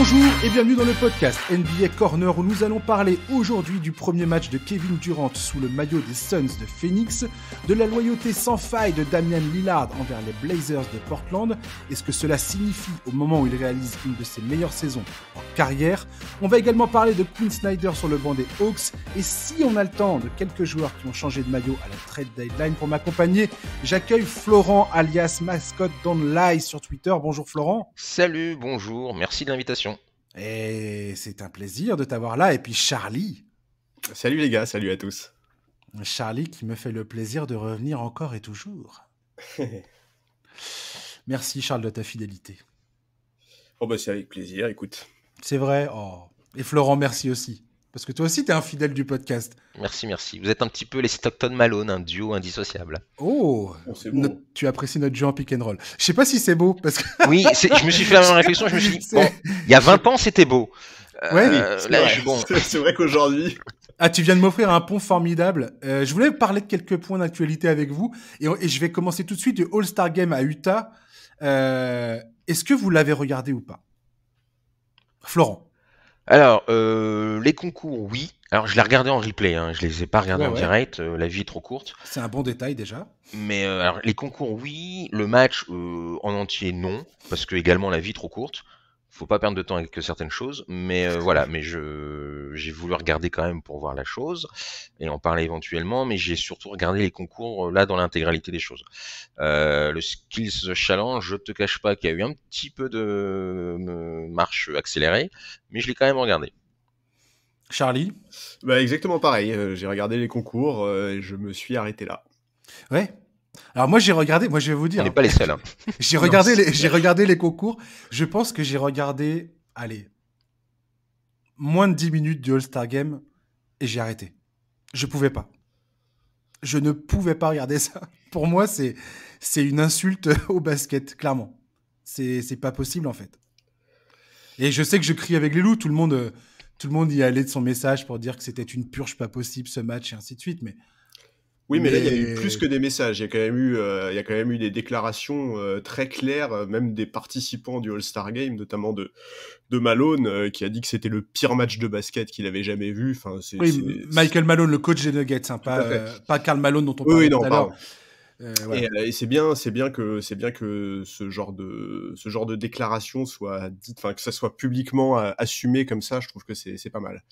Bonjour et bienvenue dans le podcast NBA Corner où nous allons parler aujourd'hui du premier match de Kevin Durant sous le maillot des Suns de Phoenix, de la loyauté sans faille de Damian Lillard envers les Blazers de Portland et ce que cela signifie au moment où il réalise une de ses meilleures saisons en carrière. On va également parler de Quinn Snyder sur le banc des Hawks et si on a le temps de quelques joueurs qui ont changé de maillot à la trade deadline pour m'accompagner, j'accueille Florent alias mascotte Don Lie sur Twitter. Bonjour Florent. Salut, bonjour, merci de l'invitation. Et c'est un plaisir de t'avoir là. Et puis Charlie. Salut les gars, salut à tous. Charlie qui me fait le plaisir de revenir encore et toujours. Merci Charles de ta fidélité. Oh bah c'est avec plaisir, écoute. C'est vrai. Oh. Et Florent, merci aussi. Parce que toi aussi, tu es un fidèle du podcast. Merci, merci. Vous êtes un petit peu les Stockton Malone, un duo indissociable. Oh, oh tu apprécies notre jeu en pick and roll. Je sais pas si c'est beau. parce que. oui, je me suis fait la même réflexion. Je me suis dit, bon, il y a 20 ans, c'était beau. Euh, ouais, oui, c'est vrai, vrai qu'aujourd'hui. Ah, tu viens de m'offrir un pont formidable. Euh, je voulais parler de quelques points d'actualité avec vous. Et, je vais commencer tout de suite du All-Star Game à Utah. Euh, est-ce que vous l'avez regardé ou pas Florent. Alors, euh, les concours, oui. Alors, je l'ai regardé en replay, hein. je ne les ai pas regardés en direct, euh, la vie est trop courte. C'est un bon détail déjà. Mais euh, alors, les concours, oui. Le match en entier, non. Parce que également, la vie est trop courte faut pas perdre de temps avec euh, certaines choses, mais euh, voilà, mais je j'ai voulu regarder quand même pour voir la chose et en parler éventuellement, mais j'ai surtout regardé les concours euh, là dans l'intégralité des choses. le Skills Challenge, je te cache pas qu'il y a eu un petit peu de marche accélérée, mais je l'ai quand même regardé. Charlie bah, Exactement pareil, j'ai regardé les concours et je me suis arrêté là. Ouais, alors moi j'ai regardé, moi je vais vous dire. On n'est pas les seuls. Hein. j'ai regardé, les, j'ai regardé les concours. Je pense que j'ai regardé, allez, moins de 10 minutes du All-Star Game et j'ai arrêté. Je pouvais pas. Je ne pouvais pas regarder ça. Pour moi, c'est, c'est une insulte au basket, clairement. C'est, c'est pas possible en fait. Et je sais que je crie avec les loups, tout le monde, euh, tout le monde y allait de son message pour dire que c'était une purge pas possible ce match et ainsi de suite, mais oui, mais, là, il y a eu plus que des messages. Il y a quand même eu, euh, il y a quand même eu des déclarations euh, très claires, euh, même des participants du All-Star Game, notamment de, de Malone, qui a dit que c'était le pire match de basket qu'il avait jamais vu. Enfin, oui, Michael Malone, le coach des Nuggets, hein, pas, pas Karl Malone dont on parlait oui, non, tout à l'heure. Et, c'est bien, c'est bien que c'est bien que ce genre de ce genre de déclaration soit dite, enfin que ça soit publiquement assumé comme ça. Je trouve que c'est pas mal.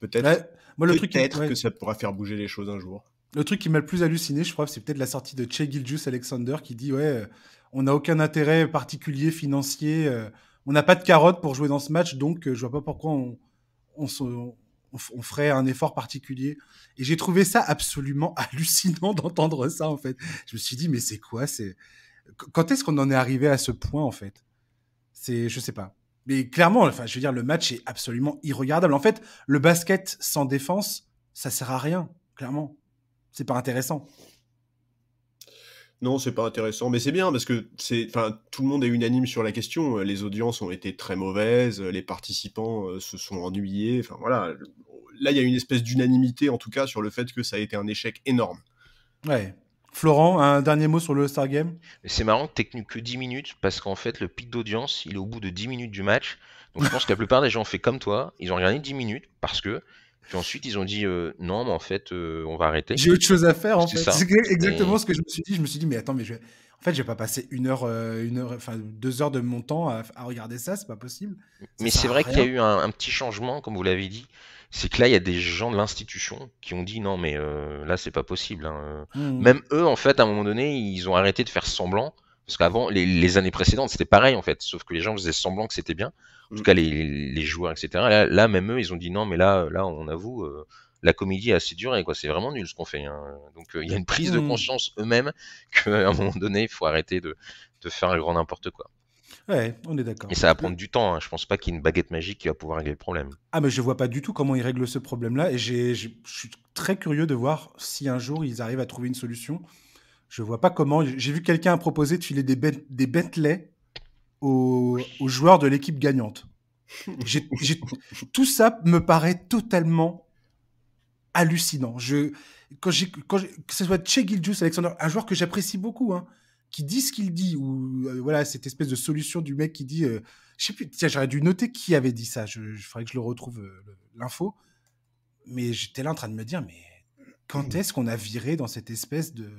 Peut-être. le truc, que ça pourra faire bouger les choses un jour. Le truc qui m'a le plus halluciné, je crois, c'est peut-être la sortie de Che Giljus Alexander qui dit Ouais, euh, on n'a aucun intérêt particulier financier, euh, on n'a pas de carotte pour jouer dans ce match, donc euh, je vois pas pourquoi on, on, on ferait un effort particulier. Et j'ai trouvé ça absolument hallucinant d'entendre ça, en fait. Je me suis dit Mais c'est quoi c'est... Quand est-ce qu'on en est arrivé à ce point, en fait C'est, Je sais pas. Mais clairement, enfin, je veux dire, le match est absolument irregardable. En fait, le basket sans défense, ça sert à rien, clairement. C'est pas intéressant. Non, c'est pas intéressant, mais c'est bien parce que c'est, enfin, tout le monde est unanime sur la question. Les audiences ont été très mauvaises, les participants euh, se sont ennuyés. Enfin voilà, là il y a une espèce d'unanimité en tout cas sur le fait que ça a été un échec énorme. Ouais. Florent, un dernier mot sur le star Game C'est marrant, technique que 10 minutes, parce qu'en fait, le pic d'audience, il est au bout de 10 minutes du match. Donc je pense que la plupart des gens ont fait comme toi, ils ont regardé 10 minutes, parce que puis ensuite, ils ont dit euh, non, mais en fait, euh, on va arrêter. J'ai autre chose à faire, en fait. C'est exactement ce que je me suis dit. Je me suis dit, mais attends, mais en fait, je vais pas passer une heure, euh, une heure, enfin deux heures de mon temps à, regarder ça, c'est pas possible. mais c'est vrai qu'il y a eu un, petit changement, comme vous l'avez dit. C'est que là, il y a des gens de l'institution qui ont dit non, mais là, c'est pas possible. Hein. Hmm. Même eux, en fait, à un moment donné, ils ont arrêté de faire semblant. Parce qu'avant, les, les, années précédentes, c'était pareil en fait, sauf que les gens faisaient semblant que c'était bien en mmh. tout cas les, joueurs, etc. Là, même eux, ils ont dit non, mais là, là, on avoue, euh, la comédie est assez durée, quoi. C'est vraiment nul ce qu'on fait. Hein. Donc euh, il y a une prise de mmh. conscience eux-mêmes qu'à un moment donné, il faut arrêter de, de faire le grand n'importe quoi. Ouais, on est d'accord. Et ça va prendre du temps. Hein. Je pense pas qu'il y ait une baguette magique qui va pouvoir régler le problème. Ah, mais je vois pas du tout comment ils règlent ce problème-là. Et je suis très curieux de voir si un jour ils arrivent à trouver une solution. Je vois pas comment. J'ai vu quelqu'un proposer de filer des, be des Bentley aux, joueurs de l'équipe gagnante. tout ça me paraît totalement hallucinant. Je, quand, que ce soit Che Gildius, Alexander, un joueur que j'apprécie beaucoup, hein, qui dit ce qu'il dit, ou euh, voilà, cette espèce de solution du mec qui dit, euh, sais j'aurais dû noter qui avait dit ça, je, ferai faudrait que je le retrouve, euh, l'info, mais j'étais là en train de me dire, mais quand hmm. est-ce qu'on a viré dans cette espèce de,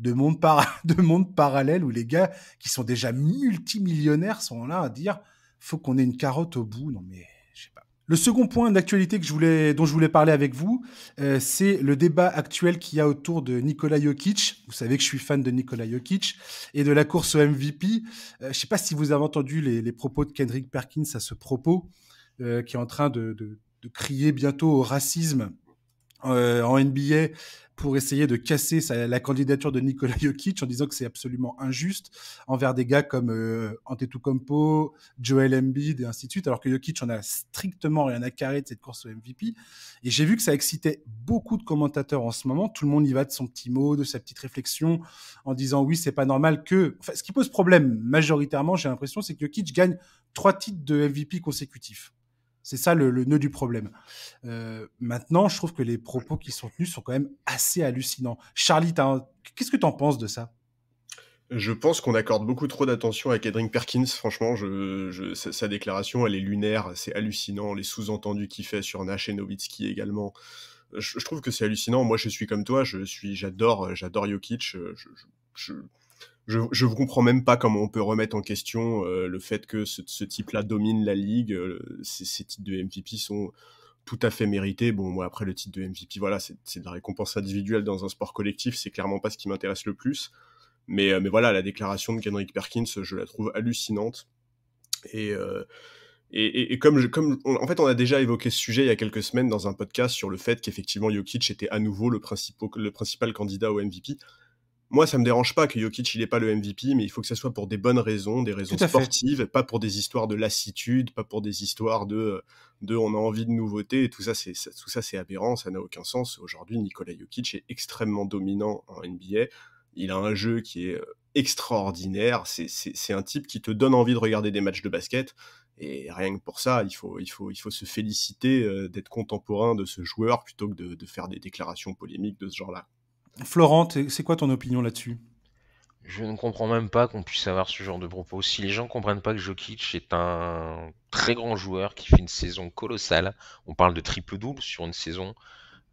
de monde, par... de monde parallèle où les gars qui sont déjà multimillionnaires sont là à dire faut qu'on ait une carotte au bout. Non mais je sais pas. Le second point d'actualité que je voulais, dont je voulais parler avec vous, euh, c'est le débat actuel qu'il y a autour de Nikola Jokic. Vous savez que je suis fan de Nikola Jokic et de la course au MVP. Euh, je ne sais pas si vous avez entendu les, propos de Kendrick Perkins à ce propos, euh, qui est en train de crier bientôt au racisme euh, en NBA pour essayer de casser la candidature de Nikola Jokic en disant que c'est absolument injuste envers des gars comme euh, Antetokounmpo, Joel Embiid et ainsi de suite, alors que Jokic en a strictement rien à carrer de cette course au MVP. Et j'ai vu que ça excitait beaucoup de commentateurs en ce moment. Tout le monde y va de son petit mot, de sa petite réflexion, en disant oui, c'est pas normal que. Enfin, ce qui pose problème majoritairement, j'ai l'impression, c'est que Jokic gagne trois titres de MVP consécutifs. C'est ça le, nœud du problème. Euh, maintenant, je trouve que les propos qui sont tenus sont quand même assez hallucinants. Charlie, qu'est-ce que tu en penses de ça je pense qu'on accorde beaucoup trop d'attention à Kedring Perkins. Franchement, sa, déclaration, elle est lunaire, c'est hallucinant. Les sous-entendus qu'il fait sur Nash et Nowitzki également. Je, trouve que c'est hallucinant. Moi, je suis comme toi. Je suis, j'adore, j'adore Jokic. je, je, ne comprends même pas comment on peut remettre en question euh, le fait que ce, type-là domine la ligue. Euh, ces, ces, titres de MVP sont tout à fait mérités. Bon, moi, après, le titre de MVP, voilà, c'est de la récompense individuelle dans un sport collectif. C'est clairement pas ce qui m'intéresse le plus. Mais, euh, mais voilà, la déclaration de Kendrick Perkins, je la trouve hallucinante. Et, et, comme, comme en fait, on a déjà évoqué ce sujet il y a quelques semaines dans un podcast sur le fait qu'effectivement Jokic était à nouveau le, le, principal candidat au MVP, moi, ça me dérange pas que Jokic il n'est pas le MVP, mais il faut que ça soit pour des bonnes raisons, des raisons sportives, pas pour des histoires de lassitude, pas pour des histoires de, euh, de on a envie de nouveauté. tout ça, c'est tout ça, c'est aberrant, ça n'a aucun sens. Aujourd'hui, Nikola Jokic est extrêmement dominant en NBA. Il a un jeu qui est euh, extraordinaire. C'est un type qui te donne envie de regarder des matchs de basket. Et rien que pour ça, il faut, il faut, il faut se féliciter euh, d'être contemporain de ce joueur plutôt que de faire des déclarations polémiques de ce genre-là. Florent, c'est quoi ton opinion là-dessus Je ne comprends même pas qu'on puisse avoir ce genre de propos. Si les gens comprennent pas que Jokic est un très grand joueur qui fait une saison colossale, on parle de triple-double sur une saison,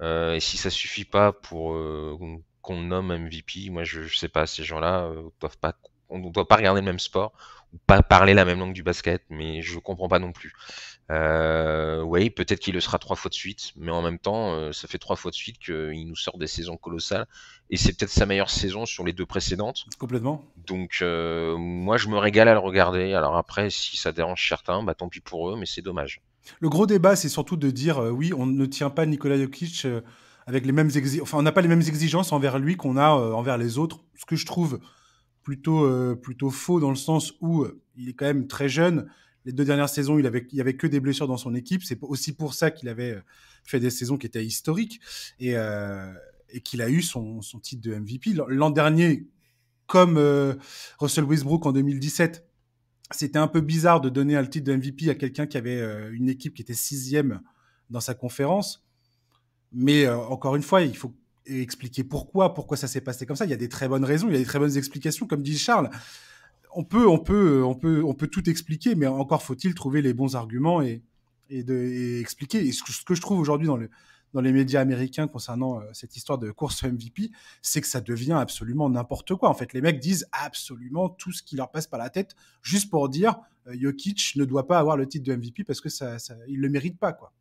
euh, et si ça suffit pas pour euh, qu'on nomme MVP, moi je, ne sais pas, ces gens-là ne euh, doivent pas, on ne doit pas regarder le même sport ou pas parler la même langue du basket, mais je ne comprends pas non plus. Euh, oui, peut-être qu'il le sera trois fois de suite, mais en même temps, euh, ça fait trois fois de suite qu'il nous sort des saisons colossales. Et c'est peut-être sa meilleure saison sur les deux précédentes. Complètement. Donc, euh, moi, je me régale à le regarder. Alors après, si ça dérange certains, bah, tant pis pour eux, mais c'est dommage. Le gros débat, c'est surtout de dire, oui, on ne tient pas Nikola Jokic avec les mêmes exigences. Enfin, on n'a pas les mêmes exigences envers lui qu'on a envers les autres. Ce que je trouve plutôt, plutôt faux dans le sens où il est quand même très jeune les deux dernières saisons, il avait, avait que des blessures dans son équipe. C'est aussi pour ça qu'il avait euh, fait des saisons qui étaient historiques et, euh, qu'il a eu son, titre de MVP. L'an dernier, comme euh, Russell Westbrook en 2017, c'était un peu bizarre de donner le titre de MVP à quelqu'un qui avait une équipe qui était sixième dans sa conférence. Mais encore une fois, il faut expliquer pourquoi, pourquoi ça s'est passé comme ça. Il y a des très bonnes raisons, il y a des très bonnes explications, comme dit Charles on peut, on peut, on peut, on peut tout expliquer, mais encore faut-il trouver les bons arguments et, expliquer. Et ce que, je trouve aujourd'hui dans, les médias américains concernant euh, cette histoire de course MVP, c'est que ça devient absolument n'importe quoi. En fait, les mecs disent absolument tout ce qui leur passe par la tête, juste pour dire euh, Jokic ne doit pas avoir le titre de MVP parce que ça, il le mérite pas, quoi.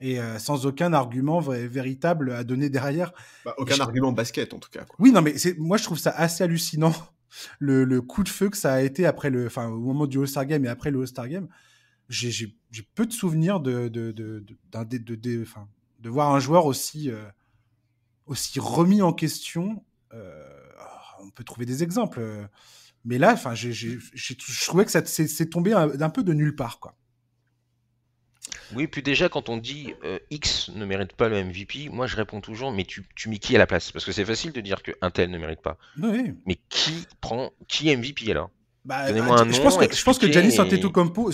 Et euh, sans aucun argument véritable à donner derrière. Bah, aucun argument argument basket, en tout cas. Oui, non, mais moi, je trouve ça assez hallucinant le, coup de feu que ça a été après le, enfin, au moment du All-Star Game et après le All-Star Game, j'ai peu de souvenirs de, de, de, de, voir un joueur aussi, euh, aussi remis en question. Euh, on peut trouver des exemples. Euh, mais là, enfin, je trouvais que ça s'est tombé d'un peu de nulle part, quoi. Oui, puis déjà, quand on dit euh, X ne mérite pas le MVP, moi je réponds toujours, mais tu, mets qui à la place Parce que c'est facile de dire que tel ne mérite pas. Mais qui prend qui MVP alors bah, moi euh, un je Pense que, je pense que Antetokounmpo,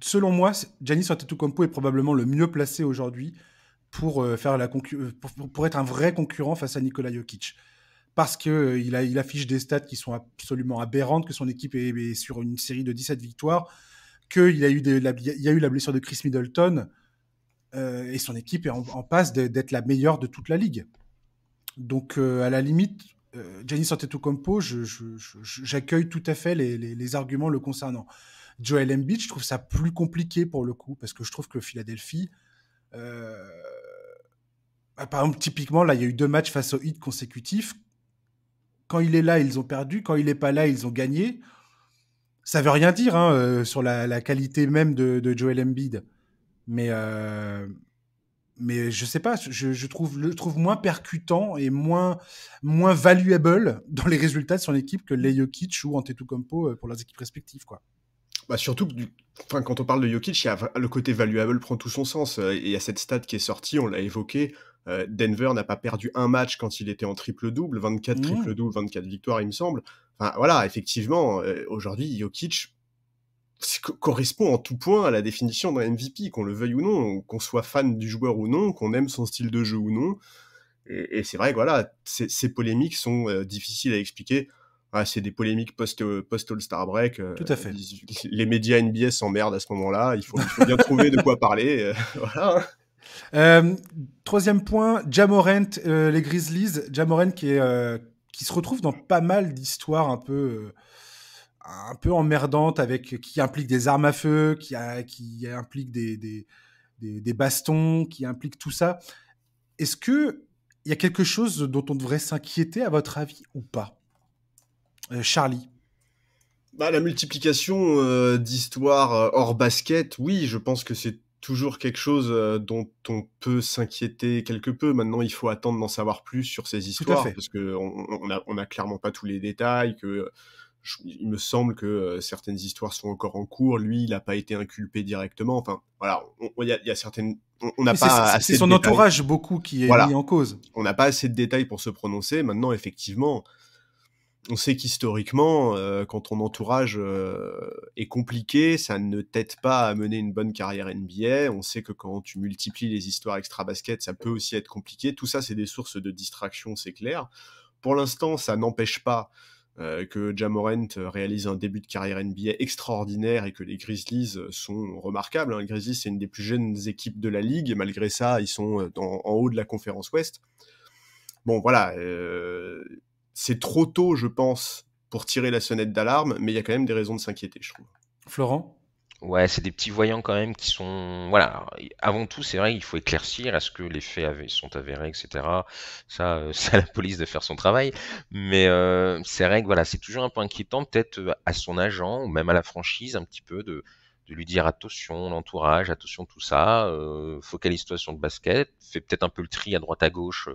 selon moi, Giannis Antetokounmpo est probablement le mieux placé aujourd'hui euh, pour, pour, être un vrai concurrent face à Nikola Jokic. Parce qu'il il affiche des stats qui sont absolument aberrantes, que son équipe est sur une série de 17 victoires qu'il y, a eu la, y a eu la blessure de Chris Middleton euh, et son équipe est en, passe d'être la meilleure de toute la ligue. Donc, euh, à la limite, tout euh, Giannis Antetokounmpo, j'accueille tout à fait les, arguments le concernant. Joel Embiid, je trouve ça plus compliqué pour le coup, parce que je trouve que Philadelphie... Bah, par exemple, typiquement, là, il y a eu deux matchs face au Heat consécutifs. Quand il est là, ils ont perdu. Quand il n'est pas là, ils ont gagné. Ça veut rien dire hein, euh, sur la, qualité même de, Joel Embiid. Mais, euh, mais je sais pas, je, trouve, le trouve moins percutant et moins, moins valuable dans les résultats de son équipe que les Jokic ou Antetokounmpo euh, pour leurs équipes respectives. quoi. Bah surtout, du... enfin, quand on parle de Jokic, le côté valuable prend tout son sens. Euh, et il y a cette stat qui est sortie, on l'a évoqué, euh, Denver n'a pas perdu un match quand il était en triple-double, 24 triple-double, 24 victoires, il me semble. voilà, effectivement, euh, aujourd'hui, Jokic correspond en tout point à la définition d'un MVP, qu'on le veuille ou non, qu'on soit fan du joueur ou non, qu'on aime son style de jeu ou non. Et, c'est vrai que voilà, ces, polémiques sont euh, difficiles à expliquer. Ah, c'est des polémiques post, all star break. Tout à fait. Les, médias NBA s'emmerdent à ce moment-là. Il faut, il faut bien trouver de quoi parler. voilà. Hein. Euh, troisième point, Jamorent, euh, les Grizzlies. Jamorent euh, qui, se retrouve dans pas mal d'histoires un peu, un peu emmerdantes, avec, qui implique des armes à feu, qui, a, implique des, bastons, qui implique tout ça. Est-ce qu'il y a quelque chose dont on devrait s'inquiéter, à votre avis, ou pas Charlie bah, la multiplication d'histoires hors basket, oui, je pense que c'est toujours quelque chose euh, dont on peut s'inquiéter quelque peu. Maintenant, il faut attendre d'en savoir plus sur ces histoires parce qu'on n'a a clairement pas tous les détails. Que euh, il me semble que euh, certaines histoires sont encore en cours. Lui, il n'a pas été inculpé directement. Enfin, voilà, il y, a certaines. On n'a pas. C'est son entourage beaucoup qui est mis en cause. On n'a pas assez de détails pour se prononcer. Maintenant, effectivement, on sait qu'historiquement, euh, quand ton entourage euh, est compliqué, ça ne t'aide pas à mener une bonne carrière NBA. On sait que quand tu multiplies les histoires extra-basket, ça peut aussi être compliqué. Tout ça, c'est des sources de distraction, c'est clair. Pour l'instant, ça n'empêche pas euh, que que Jamorent réalise un début de carrière NBA extraordinaire et que les Grizzlies sont remarquables. Hein. Les Grizzlies, c'est une des plus jeunes équipes de la ligue, et malgré ça, ils sont en haut de la conférence Ouest. Bon, voilà, c'est trop tôt, je pense, pour tirer la sonnette d'alarme, mais il y a quand même des raisons de s'inquiéter, je trouve. Florent Ouais, c'est des petits voyants quand même qui sont. Voilà, avant tout, c'est vrai, qu'il faut éclaircir est-ce que les faits sont avérés, etc. Ça, c'est euh, à la police de faire son travail. Mais euh, c'est vrai que voilà, c'est toujours un peu inquiétant, peut-être euh, à son agent ou même à la franchise, un petit peu de de lui dire attention l'entourage, attention tout ça, euh, focalise-toi sur le basket, fais peut-être un peu le tri à droite à gauche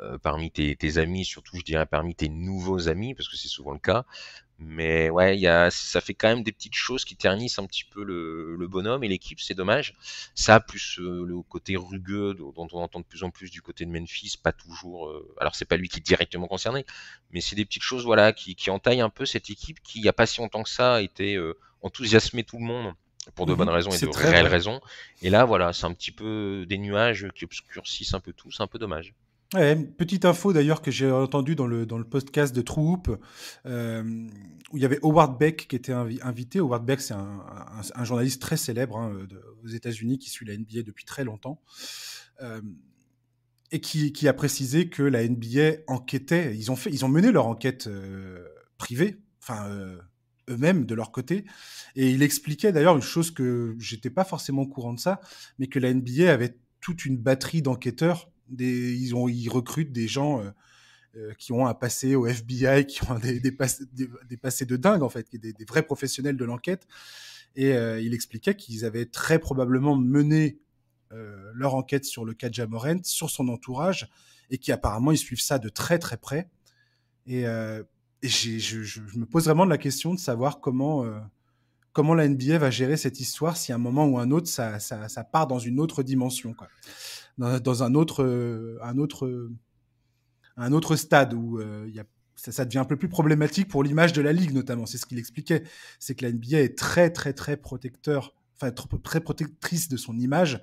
euh, parmi tes, amis, surtout je dirais parmi tes nouveaux amis, parce que c'est souvent le cas. Mais ouais, y a, ça fait quand même des petites choses qui ternissent un petit peu le, bonhomme et l'équipe, c'est dommage. Ça, plus euh, le côté rugueux dont on entend de plus en plus du côté de Memphis, pas toujours. alors c'est pas lui qui est directement concerné, mais c'est des petites choses voilà qui, qui entaillent un peu cette équipe qui, il n'y a pas si longtemps que ça, était enthousiasmer tout le monde pour de mhm. bonnes raisons et de réelles raisons. Et là, voilà, c'est un petit peu des nuages qui obscurcissent un peu tout, c'est un peu dommage. petite info d'ailleurs que j'ai entendu dans le, dans le podcast de Troupe, euh, où il y avait Howard Beck qui était invité. Howard Beck, c'est un, journaliste très célèbre hein, aux États-Unis qui suit la NBA depuis très longtemps. Euh, et qui, a précisé que la NBA enquêtait, ils ont, fait, ils ont mené leur enquête euh, privée, enfin eux-mêmes de leur côté. Et il expliquait d'ailleurs une chose que j'étais pas forcément au courant de ça, mais que la NBA avait toute une batterie d'enquêteurs. Des, ils, ont, ils recrutent des gens euh, euh, qui ont un passé au FBI, qui ont des, des, passés de dingue en fait, des, des vrais professionnels de l'enquête. Et euh, il expliquait qu'ils avaient très probablement mené leur enquête sur le cas de Jamorent, sur son entourage, et qui apparemment ils suivent ça de très très près. Et et je, me pose vraiment la question de savoir comment, euh, comment la NBA va gérer cette histoire si à un moment ou un autre, ça, ça, part dans une autre dimension, quoi. Dans, un, autre, euh, un, autre, euh, un autre stade où ça, devient un peu plus problématique pour l'image de la ligue notamment. C'est ce qu'il expliquait, c'est que la NBA est très très très protecteur, enfin très protectrice de son image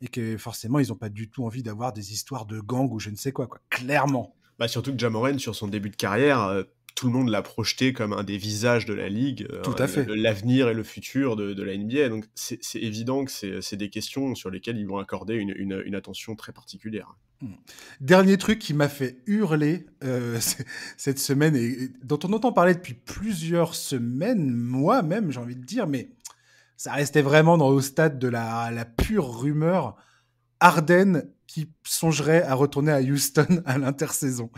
et que forcément ils n'ont pas du tout envie d'avoir des histoires de gang ou je ne sais quoi quoi. Clairement. Bah surtout que Jamoren sur son début de carrière, tout le monde l'a projeté comme un des visages de la ligue, euh, tout l'avenir et le futur de, la NBA. Donc c'est évident que c'est des questions sur lesquelles ils vont accorder une, attention très particulière. Hmm. Dernier truc qui m'a fait hurler euh, cette semaine et dont on entend parler depuis plusieurs semaines, moi-même j'ai envie de dire, mais ça restait vraiment dans le stade de la, pure rumeur. Ardenne qui songerait à retourner à Houston à l'intersaison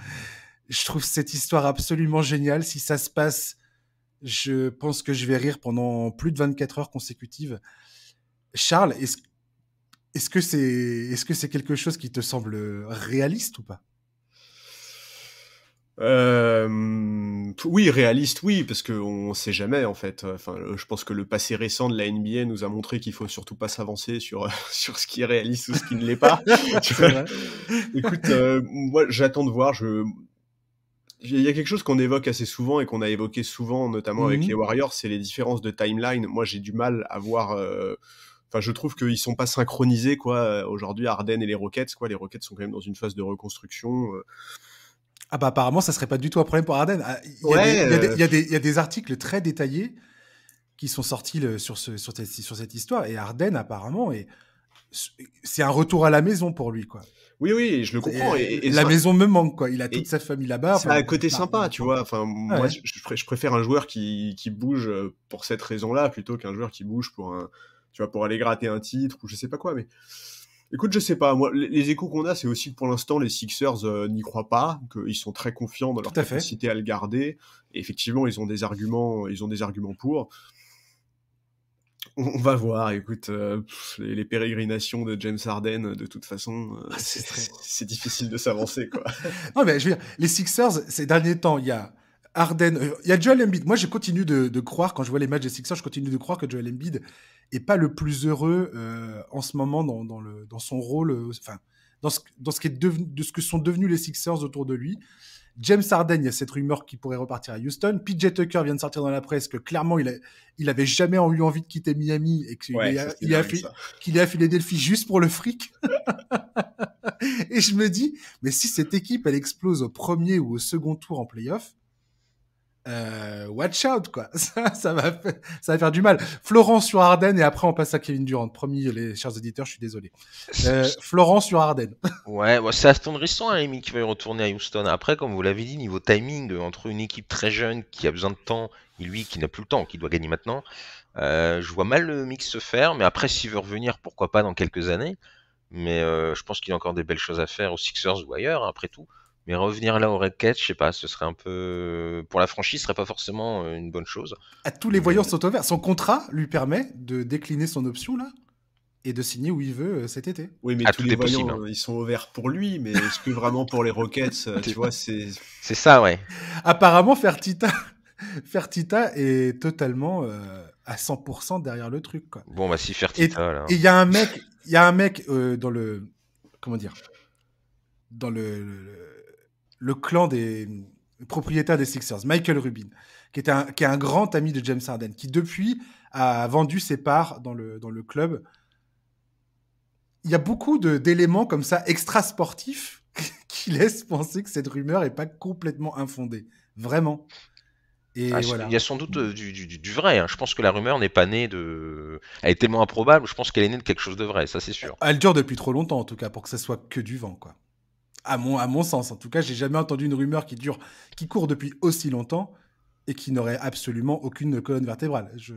je trouve cette histoire absolument géniale. Si ça se passe, je pense que je vais rire pendant plus de 24 heures consécutives. Charles, est-ce que c'est est-ce que c'est quelque chose qui te semble réaliste ou pas euh, oui, réaliste, oui, parce qu'on ne sait jamais en fait. Enfin, je pense que le passé récent de la NBA nous a montré qu'il faut surtout pas s'avancer sur sur ce qui est réaliste ou ce qui ne l'est pas. Écoute, euh, moi, j'attends de voir. Je il y a quelque chose qu'on évoque assez souvent et qu'on a évoqué souvent, notamment avec mhm. les Warriors, c'est les différences de timeline. Moi, j'ai du mal à voir. Euh, enfin, je trouve qu'ils sont pas synchronisés, quoi. Euh, aujourd'hui, Arden et les Rockets, quoi. Les Rockets sont quand même dans une phase de reconstruction. Euh. Ah bah apparemment, ça serait pas du tout un problème pour Arden. Ah, il y, a, des, articles très détaillés qui sont sortis sur, ce, sur, cette, sur, cette, histoire. Et Arden, apparemment, est c'est un retour à la maison pour lui, quoi. Oui, oui, je le comprends. Et, la maison me manque, quoi. Il a toute sa famille là-bas. C'est un côté bah, sympa, bah, tu vois. Enfin, moi, je, préfère un joueur qui, bouge euh, pour cette raison-là plutôt qu'un joueur qui bouge pour un, tu vois, pour aller gratter un titre ou je sais pas quoi. Mais écoute, je sais pas. Moi, les, échos qu'on a, c'est aussi que pour l'instant, les Sixers euh, n'y croient pas, qu'ils sont très confiants dans leur capacité à, le garder. effectivement, ils ont des arguments, ils ont des arguments pour on va voir, écoute, euh, les, pérégrinations de James Harden, euh, de toute façon, euh, ah, c'est difficile de s'avancer, quoi. non, mais je veux dire, les Sixers, ces derniers temps, il y a Harden, il y a Joel Embiid. Moi, je continue de, croire, quand je vois les matchs des Sixers, je continue de croire que Joel Embiid est pas le plus heureux en ce moment dans, son rôle, enfin, dans ce que sont devenus les Sixers autour de lui. James Harden, il y a cette rumeur qui pourrait repartir à Houston. PJ Tucker vient de sortir dans la presse que clairement, il, avait jamais eu envie de quitter Miami et qu'il a, Delphi juste pour le fric. et je me dis, mais si cette équipe, elle explose au premier ou au second tour en playoff, euh, watch out, quoi. Ça, va, faire du mal. Florent sur Arden, et après, on passe à Kevin Durant. Promis, les chers éditeurs, je suis désolé. Euh, Florent sur Arden. Ouais, c'est attendrissant, un hein, qui va y retourner à Houston. Après, comme vous l'avez dit, niveau timing, euh, entre une équipe très jeune qui a besoin de temps et lui qui n'a plus le temps, qui doit gagner maintenant, je vois mal le mix se faire. Mais après, s'il veut revenir, pourquoi pas dans quelques années. Mais je pense qu'il a encore des belles choses à faire aux Sixers ou ailleurs, hein, après tout. Mais revenir là au Red je sais pas, ce serait un peu. Pour la franchise, ce serait pas forcément euh, une bonne chose. À tous les voyants sont ouverts. Son contrat lui permet de décliner son option, là et de signer où il veut euh, cet été. Oui, mais tous les voyants, hein. ils sont ouverts pour lui, mais est-ce que vraiment pour les Rockets, euh, tu vois, c'est... C'est ça, ouais. Apparemment, Fertita, est totalement à 100% derrière le truc, quoi. Bon, bah si Fertita, et, là... Hein. Et il y a un mec, il y a un mec dans le... Comment dire Dans le le clan des propriétaires des Sixers, Michael Rubin, qui est un, grand ami de James Harden, qui depuis a vendu ses parts dans le, club. Il y a beaucoup d'éléments comme ça extra-sportifs qui laissent penser que cette rumeur n'est pas complètement infondée. Vraiment. Et ah, voilà. Il y a sans doute euh, du, vrai. Hein. Je pense que la rumeur n'est pas née de. Elle est tellement improbable, je pense qu'elle est née de quelque chose de vrai, ça c'est sûr. Elle dure depuis trop longtemps en tout cas, pour que ce soit que du vent. quoi à mon, sens, en tout cas, j'ai jamais entendu une rumeur qui dure, qui court depuis aussi longtemps et qui n'aurait absolument aucune colonne vertébrale. Je...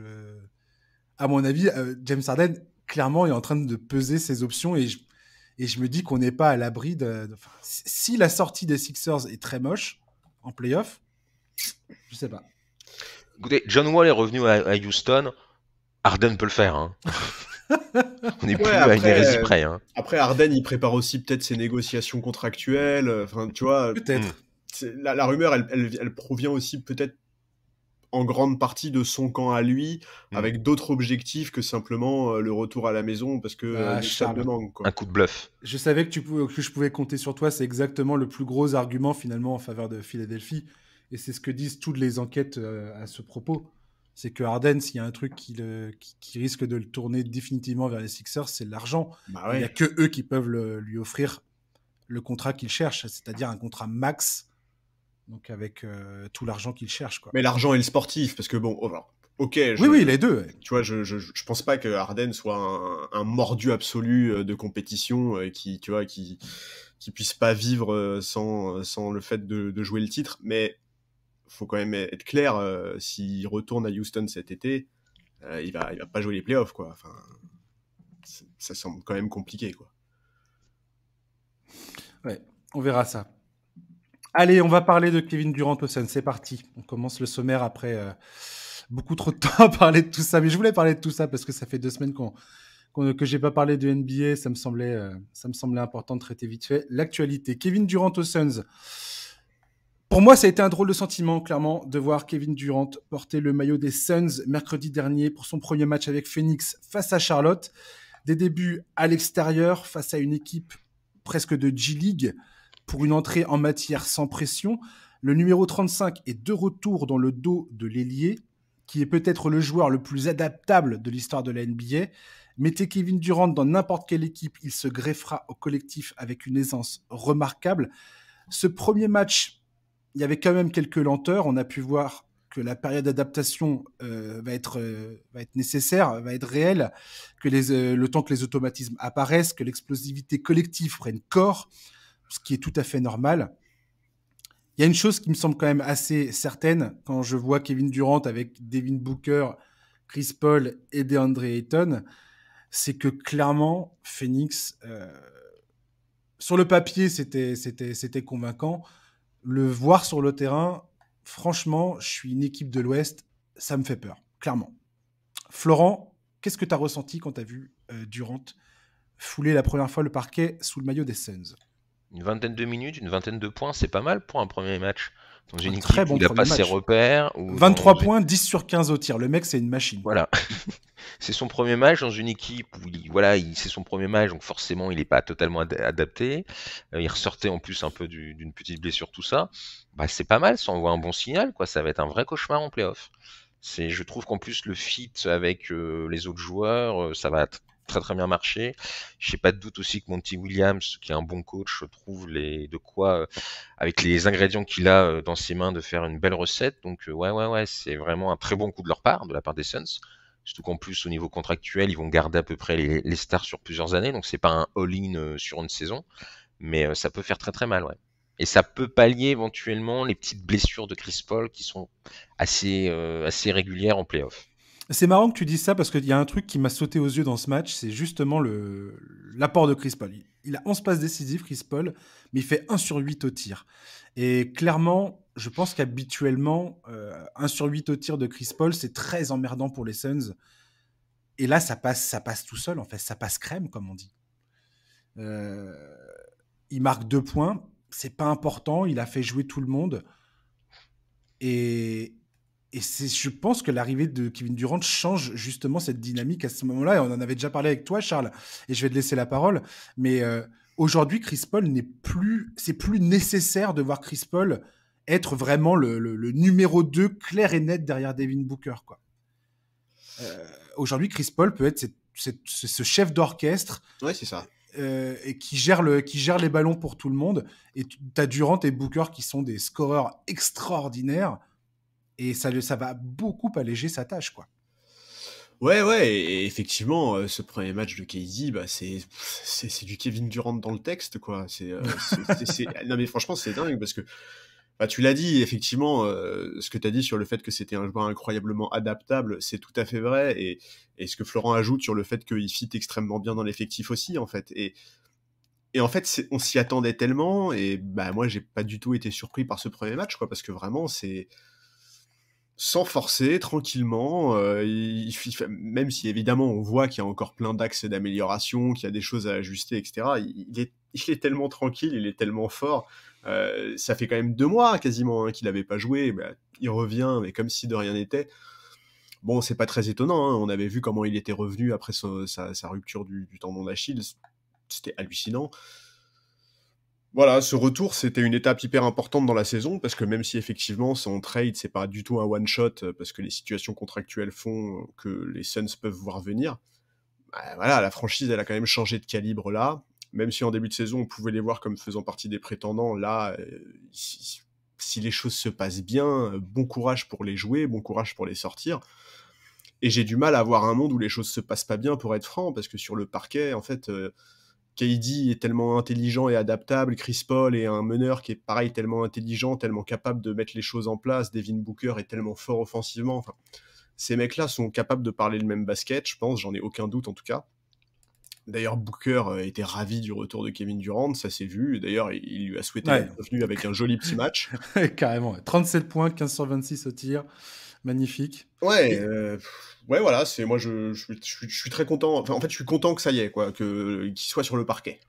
À mon avis, euh, James Harden, clairement, est en train de peser ses options et je, me dis qu'on n'est pas à l'abri de... si la sortie des Sixers est très moche en playoff, je sais pas. Écoutez, John Wall est revenu à, Houston. Harden peut le faire. Hein. On est plus après, à une euh, près. Hein. Après, Arden, il prépare aussi peut-être ses négociations contractuelles. Euh, enfin, tu vois. Peut-être. Hmm. La, rumeur, elle, elle, provient aussi peut-être en grande partie de son camp à lui, hmm. avec d'autres objectifs que simplement euh, le retour à la maison, parce que ah, manque, un coup de bluff. Je savais que, tu que je pouvais compter sur toi, c'est exactement le plus gros argument finalement en faveur de Philadelphie, et c'est ce que disent toutes les enquêtes à ce propos c'est que Harden, s'il y a un truc qui, risque de le tourner définitivement vers les Sixers, c'est l'argent. Bah Il n'y a que eux qui peuvent lui offrir le contrat qu'il cherche, c'est-à-dire un contrat max, donc avec euh, tout l'argent qu'il cherche. Quoi. Mais l'argent et le sportif, parce que bon, ok. Je, oui, oui, les deux. Tu vois, je, ne pense pas que Harden soit un, mordu absolu euh, de compétition euh, qui, tu vois, qui, puisse pas vivre sans, sans le fait de jouer le titre, mais faut quand même être clair, euh, s'il retourne à Houston cet été, euh, il, va, il va pas jouer les playoffs, quoi. Enfin, ça semble quand même compliqué, quoi. Ouais, on verra ça. Allez, on va parler de Kevin Durant au Suns. c'est parti. On commence le sommaire après euh, beaucoup trop de temps à parler de tout ça, mais je voulais parler de tout ça parce que ça fait deux semaines qu'on je que j'ai pas parlé de NBA, ça me semblait ça me semblait important de traiter vite fait l'actualité. Kevin Durant aux Suns. Pour moi, ça a été un drôle de sentiment, clairement, de voir Kevin Durant porter le maillot des Suns mercredi dernier pour son premier match avec Phoenix face à Charlotte. Des débuts à l'extérieur face à une équipe presque de G-League pour une entrée en matière sans pression. Le numéro 35 est de retour dans le dos de l'ailier, qui est peut-être le joueur le plus adaptable de l'histoire de la NBA. Mettez Kevin Durant dans n'importe quelle équipe, il se greffera au collectif avec une aisance remarquable. Ce premier match il y avait quand même quelques lenteurs. On a pu voir que la période d'adaptation euh, va, être, euh, être nécessaire, va être réelle, que les, euh, le temps que les automatismes apparaissent, que l'explosivité collective prenne corps, ce qui est tout à fait normal. Il y a une chose qui me semble quand même assez certaine quand je vois Kevin Durant avec Devin Booker, Chris Paul et DeAndre Ayton, c'est que clairement, Phoenix, sur le papier, c'était convaincant le voir sur le terrain, franchement, je suis une équipe de l'Ouest, ça me fait peur, clairement. Florent, qu'est-ce que tu as ressenti quand tu as vu euh, Durant fouler la première fois le parquet sous le maillot des Suns Une vingtaine de minutes, une vingtaine de points, c'est pas mal pour un premier match dans une très bon où il n'a pas ses repères. 23 points, 10 sur 15 au tir. Le mec, c'est une machine. Voilà. c'est son premier match dans une équipe où voilà, c'est son premier match, donc forcément, il n'est pas totalement adapté. Euh, il ressortait en plus un peu d'une petite blessure, tout ça. Bah, c'est pas mal, ça envoie un bon signal. quoi. Ça va être un vrai cauchemar en playoff. Je trouve qu'en plus, le fit avec euh, les autres joueurs, euh, ça va être très très bien marché. Je pas de doute aussi que Monty Williams, qui est un bon coach, trouve les, de quoi, euh, avec les ingrédients qu'il a euh, dans ses mains, de faire une belle recette. Donc euh, ouais, ouais, ouais, c'est vraiment un très bon coup de leur part, de la part des Suns. Surtout qu'en plus, au niveau contractuel, ils vont garder à peu près les, stars sur plusieurs années. Donc c'est pas un all-in sur une saison. Mais ça peut faire très très mal, Et ça peut pallier éventuellement les petites blessures de Chris Paul qui sont assez, assez régulières en playoff. C'est marrant que tu dises ça parce qu'il y a un truc qui m'a sauté aux yeux dans ce match, c'est justement le, l'apport de Chris Paul. Il a 11 passes décisives, Chris Paul, mais il fait 1 sur 8 au tir. Et clairement, je pense qu'habituellement, 1 euh, sur 8 au tir de Chris Paul, c'est très emmerdant pour les Suns. Et là, ça passe, ça passe tout seul, en fait. Ça passe crème, comme on dit. Euh, il marque deux points. C'est pas important. Il a fait jouer tout le monde. Et, et c'est, je pense que l'arrivée de Kevin Durant change justement cette dynamique à ce moment-là. Et on en avait déjà parlé avec toi, Charles. Et je vais te laisser la parole. Mais euh, aujourd'hui, Chris Paul n'est plus, c'est plus nécessaire de voir Chris Paul être vraiment le, numéro 2 clair et net derrière Devin Booker. Quoi. Euh, aujourd'hui, Chris Paul peut être ce chef d'orchestre. Ouais, c'est ça. Euh, et qui gère, le, qui gère les ballons pour tout le monde. Et tu as Durant et Booker qui sont des scoreurs extraordinaires et ça, ça va beaucoup alléger sa tâche, quoi. Ouais, ouais, et effectivement, euh, ce premier match de Casey bah, c'est, du Kevin Durant dans le texte, quoi. C'est, euh, non, mais franchement, c'est dingue parce que bah, tu l'as dit, effectivement, euh, ce que tu as dit sur le fait que c'était un joueur incroyablement adaptable, c'est tout à fait vrai. Et, et ce que Florent ajoute sur le fait qu'il fit extrêmement bien dans l'effectif aussi, en fait. Et, et en fait, on s'y attendait tellement, et bah, moi, j'ai pas du tout été surpris par ce premier match, quoi, parce que vraiment, c'est sans forcer, tranquillement, euh, même si évidemment on voit qu'il y a encore plein d'axes d'amélioration, qu'il y a des choses à ajuster, etc. Il est, tellement tranquille, il est tellement fort. Euh, ça fait quand même deux mois quasiment hein, qu'il n'avait pas joué. Ben, il revient, mais comme si de rien n'était. Bon, c'est pas très étonnant. Hein, on avait vu comment il était revenu après sa, rupture du tendon d'Achille. C'était hallucinant. Voilà, ce retour, c'était une étape hyper importante dans la saison, parce que même si effectivement, en trade, c'est pas du tout un one-shot, euh, parce que les situations contractuelles font euh, que les Suns peuvent voir venir, bah, voilà, la franchise, elle a quand même changé de calibre là. Même si en début de saison, on pouvait les voir comme faisant partie des prétendants, là, euh, si, les choses se passent bien, bon courage pour les jouer, bon courage pour les sortir. Et j'ai du mal à voir un monde où les choses se passent pas bien, pour être franc, parce que sur le parquet, en fait... KD est tellement intelligent et adaptable, Chris Paul est un meneur qui est pareil tellement intelligent, tellement capable de mettre les choses en place, Devin Booker est tellement fort offensivement. ces mecs-là sont capables de parler le même basket, je pense, j'en ai aucun doute en tout cas. D'ailleurs, Booker euh, était ravi du retour de Kevin Durant, ça s'est vu. D'ailleurs, il lui a souhaité la avec un joli petit match. Carrément, 37 points, 15 sur 26 au tir magnifique. Ouais, euh, ouais, voilà, c'est moi je, suis très content. en fait, je suis content que ça y est, quoi, que euh, qu'il soit sur le parquet.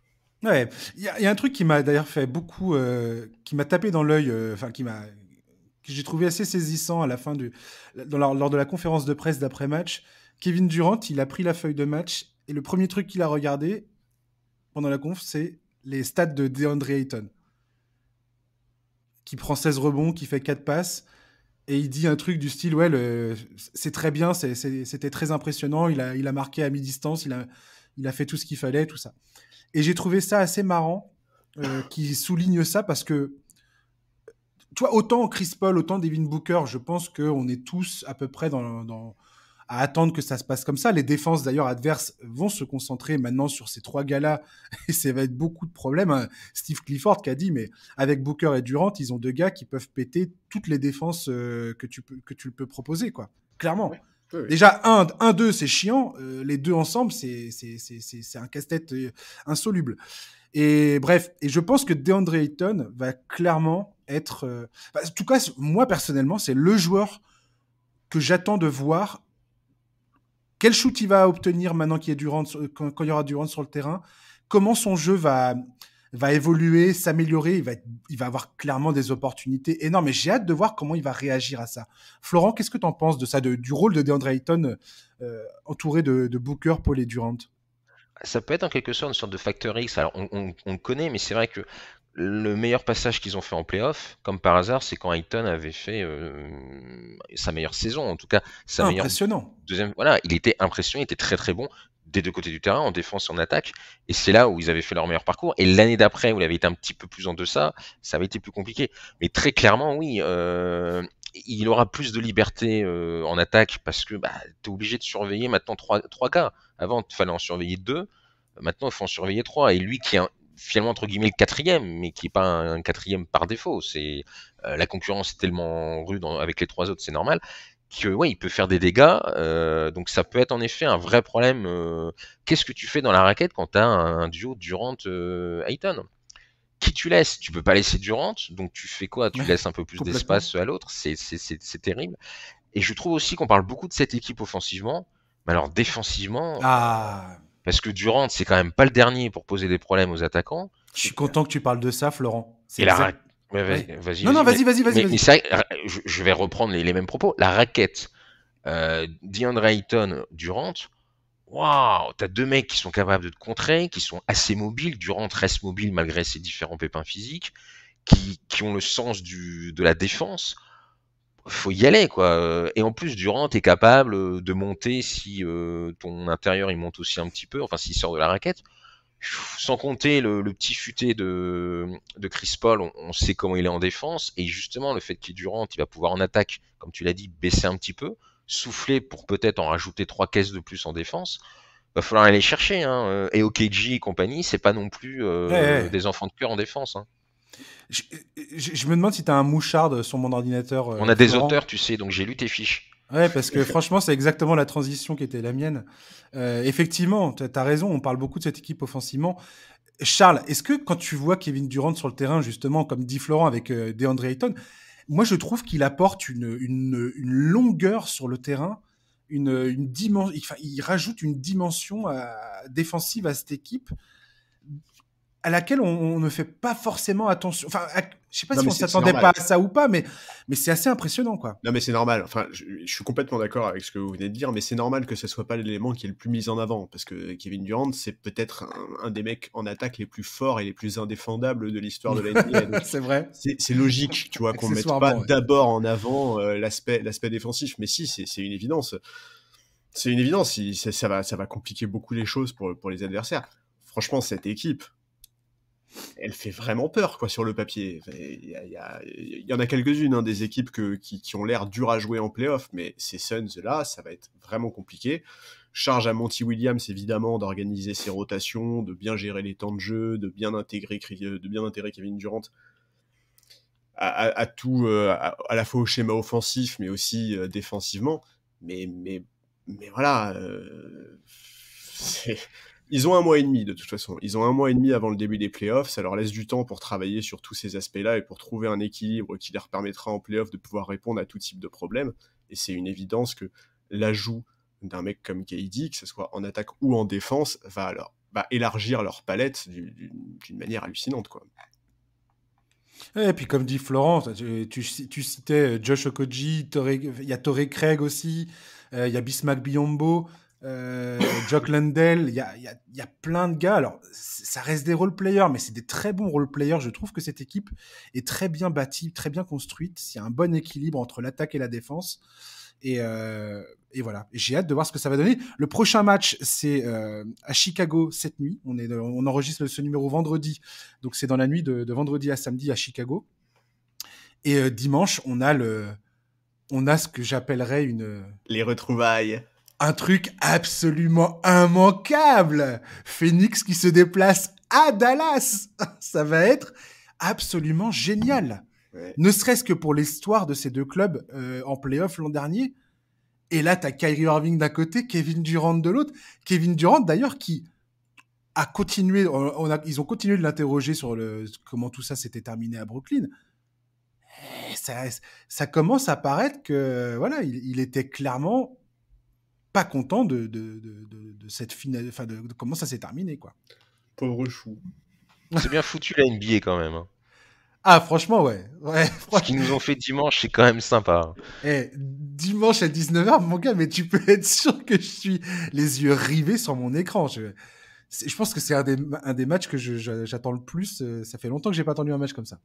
Ouais, il y, a un truc qui m'a d'ailleurs fait beaucoup, euh, qui m'a tapé dans l'œil, enfin qui m'a, que j'ai trouvé assez saisissant à la fin du, lors de la conférence de presse d'après match. Kevin Durant, il a pris la feuille de match et le premier truc qu'il a regardé pendant la conf, c'est les stats de DeAndre Ayton, qui prend 16 rebonds, qui fait 4 passes et il dit un truc du style ouais c'est très bien c'était très impressionnant il a, il a marqué à mi-distance il a, il a fait tout ce qu'il fallait tout ça et j'ai trouvé ça assez marrant euh, qui souligne ça parce que toi, autant Chris Paul autant Devin Booker je pense qu'on est tous à peu près dans, à attendre que ça se passe comme ça. Les défenses d'ailleurs adverses vont se concentrer maintenant sur ces trois gars-là et ça va être beaucoup de problèmes. Hein. Steve Clifford qui a dit mais avec Booker et Durant, ils ont deux gars qui peuvent péter toutes les défenses euh, que tu peux que tu peux proposer quoi. Clairement. Déjà, un, un, deux, c'est chiant. Euh, les deux ensemble, c'est un casse-tête euh, insoluble. Et bref, et je pense que DeAndre Ayton va clairement être. Bah, en tout cas, moi personnellement, c'est le joueur que j'attends de voir quel shoot il va obtenir maintenant qu'il y Durant, euh, quand, il y aura Durant sur le terrain, comment son jeu va, va évoluer, s'améliorer, il va, il va avoir clairement des opportunités énormes. Et j'ai hâte de voir comment il va réagir à ça. Florent, qu'est-ce que tu en penses de ça, du rôle de DeAndre Ayton euh, entouré de, Booker, Paul et Durant ça peut être en quelque sorte une sorte de facteur X. Alors on, on, connaît, mais c'est vrai que le meilleur passage qu'ils ont fait en playoff, comme par hasard, c'est quand Ayton avait fait euh, sa meilleure saison, en tout cas sa impressionnant. meilleure deuxième. Voilà, il était impressionnant, il était très très bon des deux côtés du terrain, en défense et en attaque. Et c'est là où ils avaient fait leur meilleur parcours. Et l'année d'après, où il avait été un petit peu plus en deçà, ça avait été plus compliqué. Mais très clairement, oui, euh, il aura plus de liberté euh, en attaque parce que bah, tu es obligé de surveiller maintenant trois, trois gars. Avant, il fallait en surveiller deux. Maintenant, il faut en surveiller trois. Et lui qui a finalement entre guillemets le quatrième, mais qui n'est pas un, quatrième par défaut. C'est euh, la concurrence est tellement rude avec les trois autres, c'est normal. Que, ouais, il peut faire des dégâts, euh, donc ça peut être en effet un vrai problème. Euh. Qu'est-ce que tu fais dans la raquette quand tu as un, duo Durant-Ayton Qui tu laisses Tu peux pas laisser Durant, donc tu fais quoi Tu laisses un peu plus d'espace à l'autre, c'est terrible. Et je trouve aussi qu'on parle beaucoup de cette équipe offensivement, mais alors défensivement. Ah parce que Durant, c'est quand même pas le dernier pour poser des problèmes aux attaquants. Je suis content que tu parles de ça, Florent. C'est la... vas-y, non, non, vas-y, vas-y, vas-y. je, vais reprendre les, mêmes propos. La raquette, euh, Ayton, Durant, waouh, t'as deux mecs qui sont capables de te contrer, qui sont assez mobiles. Durant reste mobile malgré ses différents pépins physiques, qui, ont le sens de la défense faut y aller quoi. Et en plus Durant est capable euh, de monter si euh, ton intérieur il monte aussi un petit peu, enfin s'il sort de la raquette. Sans compter le, petit futé de, de Chris Paul, on, sait comment il est en défense et justement le fait qu'il Durant, il va pouvoir en attaque, comme tu l'as dit, baisser un petit peu, souffler pour peut-être en rajouter trois caisses de plus en défense. Va falloir aller chercher hein. et OKG et compagnie, c'est pas non plus euh, des enfants de cœur en défense. Hein. Je, me demande si tu as un mouchard sur mon ordinateur. Euh, on a des auteurs, tu sais, donc j'ai lu tes fiches. Ouais, parce que franchement, c'est exactement la transition qui était la mienne. Euh, effectivement, tu as raison, on parle beaucoup de cette équipe offensivement. Charles, est-ce que quand tu vois Kevin Durant sur le terrain, justement, comme dit Florent avec euh, DeAndre Ayton, moi je trouve qu'il apporte une, longueur sur le terrain, une, dimension, il, il, rajoute une dimension défensive à cette équipe à laquelle on, ne fait pas forcément attention. Enfin, je sais pas si on s'attendait pas à ça ou pas, mais, mais c'est assez impressionnant, quoi. Non, mais c'est normal. Enfin, je, suis complètement d'accord avec ce que vous venez de dire, mais c'est normal que ce soit pas l'élément qui est le plus mis en avant, parce que Kevin Durant, c'est peut-être un, des mecs en attaque les plus forts et les plus indéfendables de l'histoire de la NBA. c'est vrai. C'est logique, tu vois, qu'on mette pas d'abord en avant euh, l'aspect défensif, mais si, c'est une évidence. C'est une évidence. ça, va ça va compliquer beaucoup les choses pour les adversaires. Franchement, cette équipe, elle fait vraiment peur quoi sur le papier. Il y, en a quelques-unes hein, des équipes qui, ont l'air dures à jouer en playoff, mais ces Suns là, ça va être vraiment compliqué. Charge à Monty Williams évidemment d'organiser ses rotations, de bien gérer les temps de jeu, de bien intégrer, euh, de bien intégrer Kevin Durant. À, tout, euh, à, la fois au schéma offensif, mais aussi euh, défensivement. Mais, mais, mais voilà, c'est... Ils ont un mois et demi de toute façon. Ils ont un mois et demi avant le début des playoffs. Ça leur laisse du temps pour travailler sur tous ces aspects-là et pour trouver un équilibre qui leur permettra en playoffs de pouvoir répondre à tout type de problème. Et c'est une évidence que l'ajout d'un mec comme KD, que ce soit en attaque ou en défense, va alors élargir leur palette d'une manière hallucinante. quoi. Et puis, comme dit Florent, tu, citais Josh Okoji, il y a Tore Craig aussi, euh, il y a Bismack Biombo. Euh, Jock Lundell, il y a, plein de gars. Alors, ça reste des role-players, mais c'est des très bons role-players. Je trouve que cette équipe est très bien bâtie, très bien construite. Il y a un bon équilibre entre l'attaque et la défense. Et, euh, voilà, j'ai hâte de voir ce que ça va donner. Le prochain match, c'est euh, à Chicago cette nuit. On, est, on enregistre ce numéro vendredi, donc c'est dans la nuit de, vendredi à samedi à Chicago. Et dimanche, on a le, on a ce que j'appellerais une les retrouvailles un truc absolument immanquable. Phoenix qui se déplace à Dallas. Ça va être absolument génial. Ne serait-ce que pour l'histoire de ces deux clubs euh, en playoff l'an dernier. Et là, tu as Kyrie Irving d'un côté, Kevin Durant de l'autre. Kevin Durant, d'ailleurs, qui a continué, ils ont continué de l'interroger sur comment tout ça s'était terminé à Brooklyn. Eh, ça, commence à paraître que voilà, il était clairement pas content de, de, cette finale, enfin de, comment ça s'est terminé, quoi. Pauvre chou. C'est bien foutu la NBA quand même. Hein. Ah, franchement, ouais. ouais Ce qu'ils nous ont fait dimanche, c'est quand même sympa. Hein. Eh, dimanche à 19h, mon gars, mais tu peux être sûr que je suis les yeux rivés sur mon écran. Je, pense que c'est un des, un des matchs que j'attends le plus. Euh, ça fait longtemps que j'ai pas attendu un match comme ça.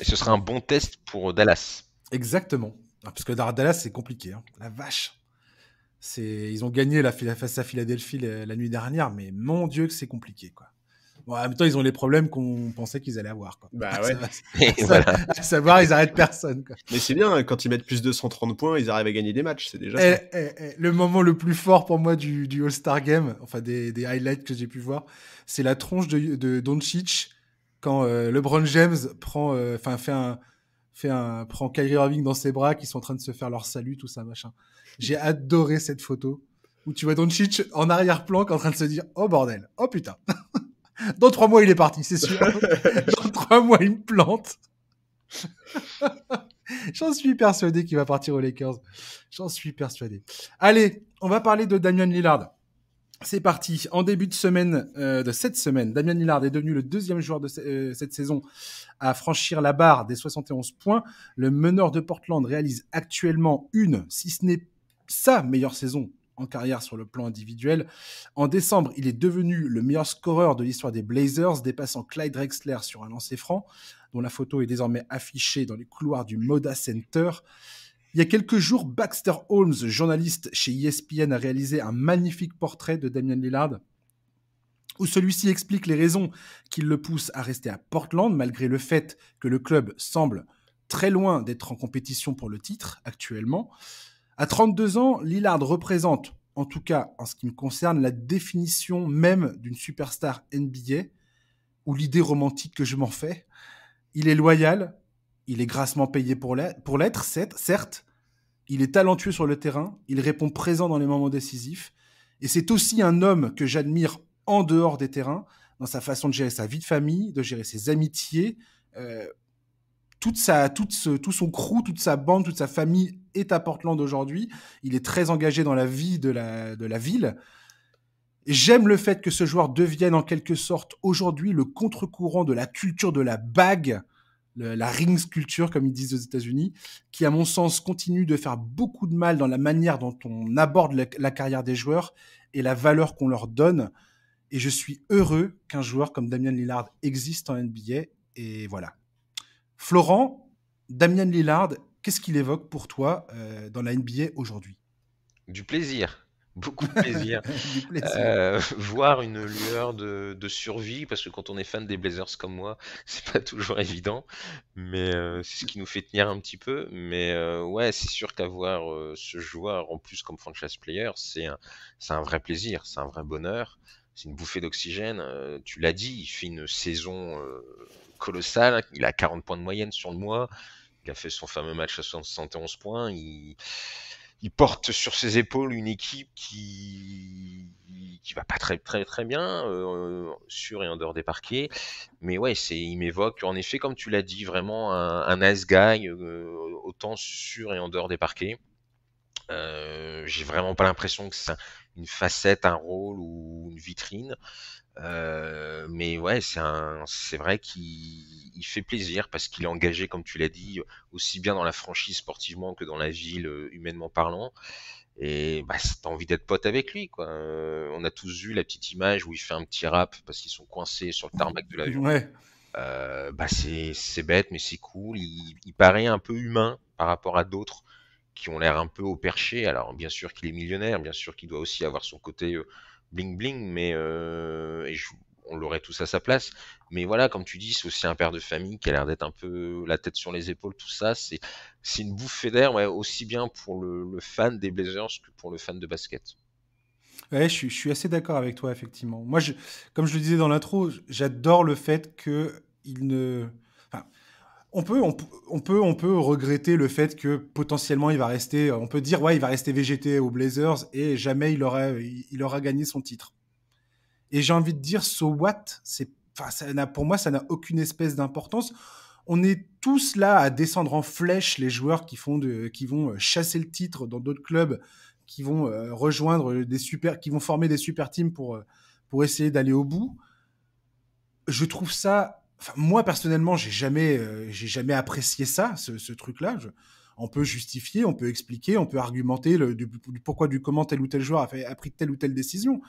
Et ce sera un bon test pour euh, Dallas. Exactement. Ah, parce que Dallas, c'est compliqué. Hein. La vache ils ont gagné la, face à Philadelphie la, nuit dernière, mais mon Dieu que c'est compliqué, quoi. Bon, en même temps, ils ont les problèmes qu'on pensait qu'ils allaient avoir. Quoi. Bah ouais. à savoir, ils arrêtent personne. Quoi. Mais c'est bien, hein, quand ils mettent plus de 130 points, ils arrivent à gagner des matchs. C'est déjà. Eh, eh, eh, le moment le plus fort pour moi du, All-Star Game, enfin des, highlights que j'ai pu voir, c'est la tronche de, de Doncic quand euh, LeBron James prend, euh, enfin fait un, fait un, prend Kyrie Irving dans ses bras, qui sont en train de se faire leur salut, tout ça machin. J'ai adoré cette photo où tu vois Doncic en arrière-plan en train de se dire Oh bordel, oh putain. Dans trois mois, il est parti, c'est sûr. Dans trois mois, il me plante. J'en suis persuadé qu'il va partir aux Lakers. J'en suis persuadé. Allez, on va parler de Damian Lillard. C'est parti. En début de semaine, euh, de cette semaine, Damien Lillard est devenu le deuxième joueur de euh, cette saison à franchir la barre des 71 points. Le meneur de Portland réalise actuellement une, si ce n'est sa meilleure saison en carrière sur le plan individuel. En décembre, il est devenu le meilleur scoreur de l'histoire des Blazers, dépassant Clyde Drexler sur un lancer franc, dont la photo est désormais affichée dans les couloirs du Moda Center. Il y a quelques jours, Baxter Holmes, journaliste chez ESPN, a réalisé un magnifique portrait de Damien Lillard, où celui-ci explique les raisons qui le poussent à rester à Portland, malgré le fait que le club semble très loin d'être en compétition pour le titre actuellement. À 32 ans, Lillard représente, en tout cas en ce qui me concerne, la définition même d'une superstar NBA, ou l'idée romantique que je m'en fais. Il est loyal, il est grassement payé pour l'être, certes, il est talentueux sur le terrain, il répond présent dans les moments décisifs, et c'est aussi un homme que j'admire en dehors des terrains, dans sa façon de gérer sa vie de famille, de gérer ses amitiés, euh, toute sa, toute tout son crew, toute sa bande, toute sa famille est à Portland aujourd'hui. Il est très engagé dans la vie de la, de la ville. J'aime le fait que ce joueur devienne en quelque sorte aujourd'hui le contre-courant de la culture de la bague, la rings culture comme ils disent aux États-Unis, qui à mon sens continue de faire beaucoup de mal dans la manière dont on aborde la, la carrière des joueurs et la valeur qu'on leur donne. Et je suis heureux qu'un joueur comme Damien Lillard existe en NBA. Et voilà, Florent, Damien Lillard, qu'est-ce qu'il évoque pour toi euh, dans la NBA aujourd'hui Du plaisir. Beaucoup de plaisir. Euh, voir une lueur de, survie, parce que quand on est fan des Blazers comme moi, c'est pas toujours évident, mais euh, c'est ce qui nous fait tenir un petit peu. Mais ouais, c'est sûr qu'avoir ce joueur en plus comme franchise player, c'est un, vrai plaisir, c'est un vrai bonheur, c'est une bouffée d'oxygène. tu l'as dit, il fait une saison colossal. Hein, il a 40 points de moyenne sur le mois. Il a fait son fameux match à 71 points. Il, porte sur ses épaules une équipe qui qui va pas très très très bien euh, sur et en dehors des parquets. Mais ouais, c'est il m'évoque en effet comme tu l'as dit vraiment un, un nice guy euh, autant sur et en dehors des parquets. Euh, J'ai vraiment pas l'impression que c'est une facette, un rôle ou une vitrine. Euh, mais ouais, c'est vrai qu'il fait plaisir parce qu'il est engagé, comme tu l'as dit, aussi bien dans la franchise sportivement que dans la ville, euh, humainement parlant. Et bah, t'as envie d'être pote avec lui, quoi. Euh, on a tous vu la petite image où il fait un petit rap parce qu'ils sont coincés sur le tarmac de l'avion. bah, c'est bête, mais c'est cool. Il, il paraît un peu humain par rapport à d'autres qui ont l'air un peu au perché. Alors, bien sûr qu'il est millionnaire, bien sûr qu'il doit aussi avoir son côté bling bling, mais euh, on l'aurait tous à sa place. Mais voilà, comme tu dis, c'est aussi un père de famille qui a l'air d'être un peu la tête sur les épaules, tout ça. C'est une bouffée d'air, aussi bien pour le, fan des Blazers que pour le fan de basket. Ouais, je, suis assez d'accord avec toi, effectivement. Moi, je, comme je le disais dans l'intro, j'adore le fait qu'il ne on peut, on, peut, on peut regretter le fait que potentiellement il va rester, on peut dire ouais, il va rester VGT aux Blazers et jamais il aura, il, aura gagné son titre. Et j'ai envie de dire, so what C'est, enfin, pour moi, ça n'a aucune espèce d'importance. On est tous là à descendre en flèche les joueurs qui font de, qui vont euh, chasser le titre dans d'autres clubs, qui vont euh, rejoindre des super, qui vont former des super teams pour euh, pour essayer d'aller au bout. Je trouve ça moi personnellement, j'ai jamais, euh, jamais apprécié ça, ce, truc-là. On peut justifier, on peut expliquer, on peut argumenter pourquoi, du comment tel ou tel joueur a, pris telle ou telle décision.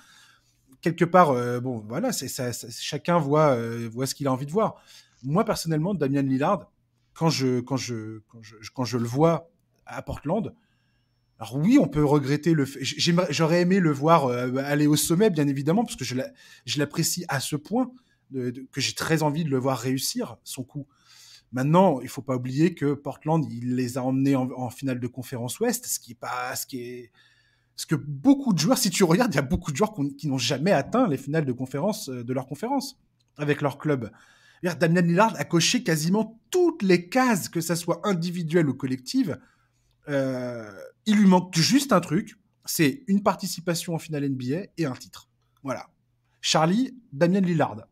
Quelque part, euh, bon, voilà, chacun voit, euh, voit ce qu'il a envie de voir. Moi personnellement, Damien Lillard, quand je, quand je, le vois à Portland, alors oui, on peut regretter le. fait. J'aurais aimé le voir aller au sommet, bien évidemment, parce que je l'apprécie à ce point que j'ai très envie de le voir réussir son coup. Maintenant, il faut pas oublier que Portland, il les a emmenés en, finale de conférence Ouest, ce qui est pas, ce qui est, ce que beaucoup de joueurs, si tu regardes, il y a beaucoup de joueurs qui n'ont jamais atteint les finales de conférence euh, de leur conférence avec leur club. Damien Lillard a coché quasiment toutes les cases, que ça soit individuelle ou collective. Euh, il lui manque juste un truc, c'est une participation en finale NBA et un titre. Voilà. Charlie, Damien Lillard.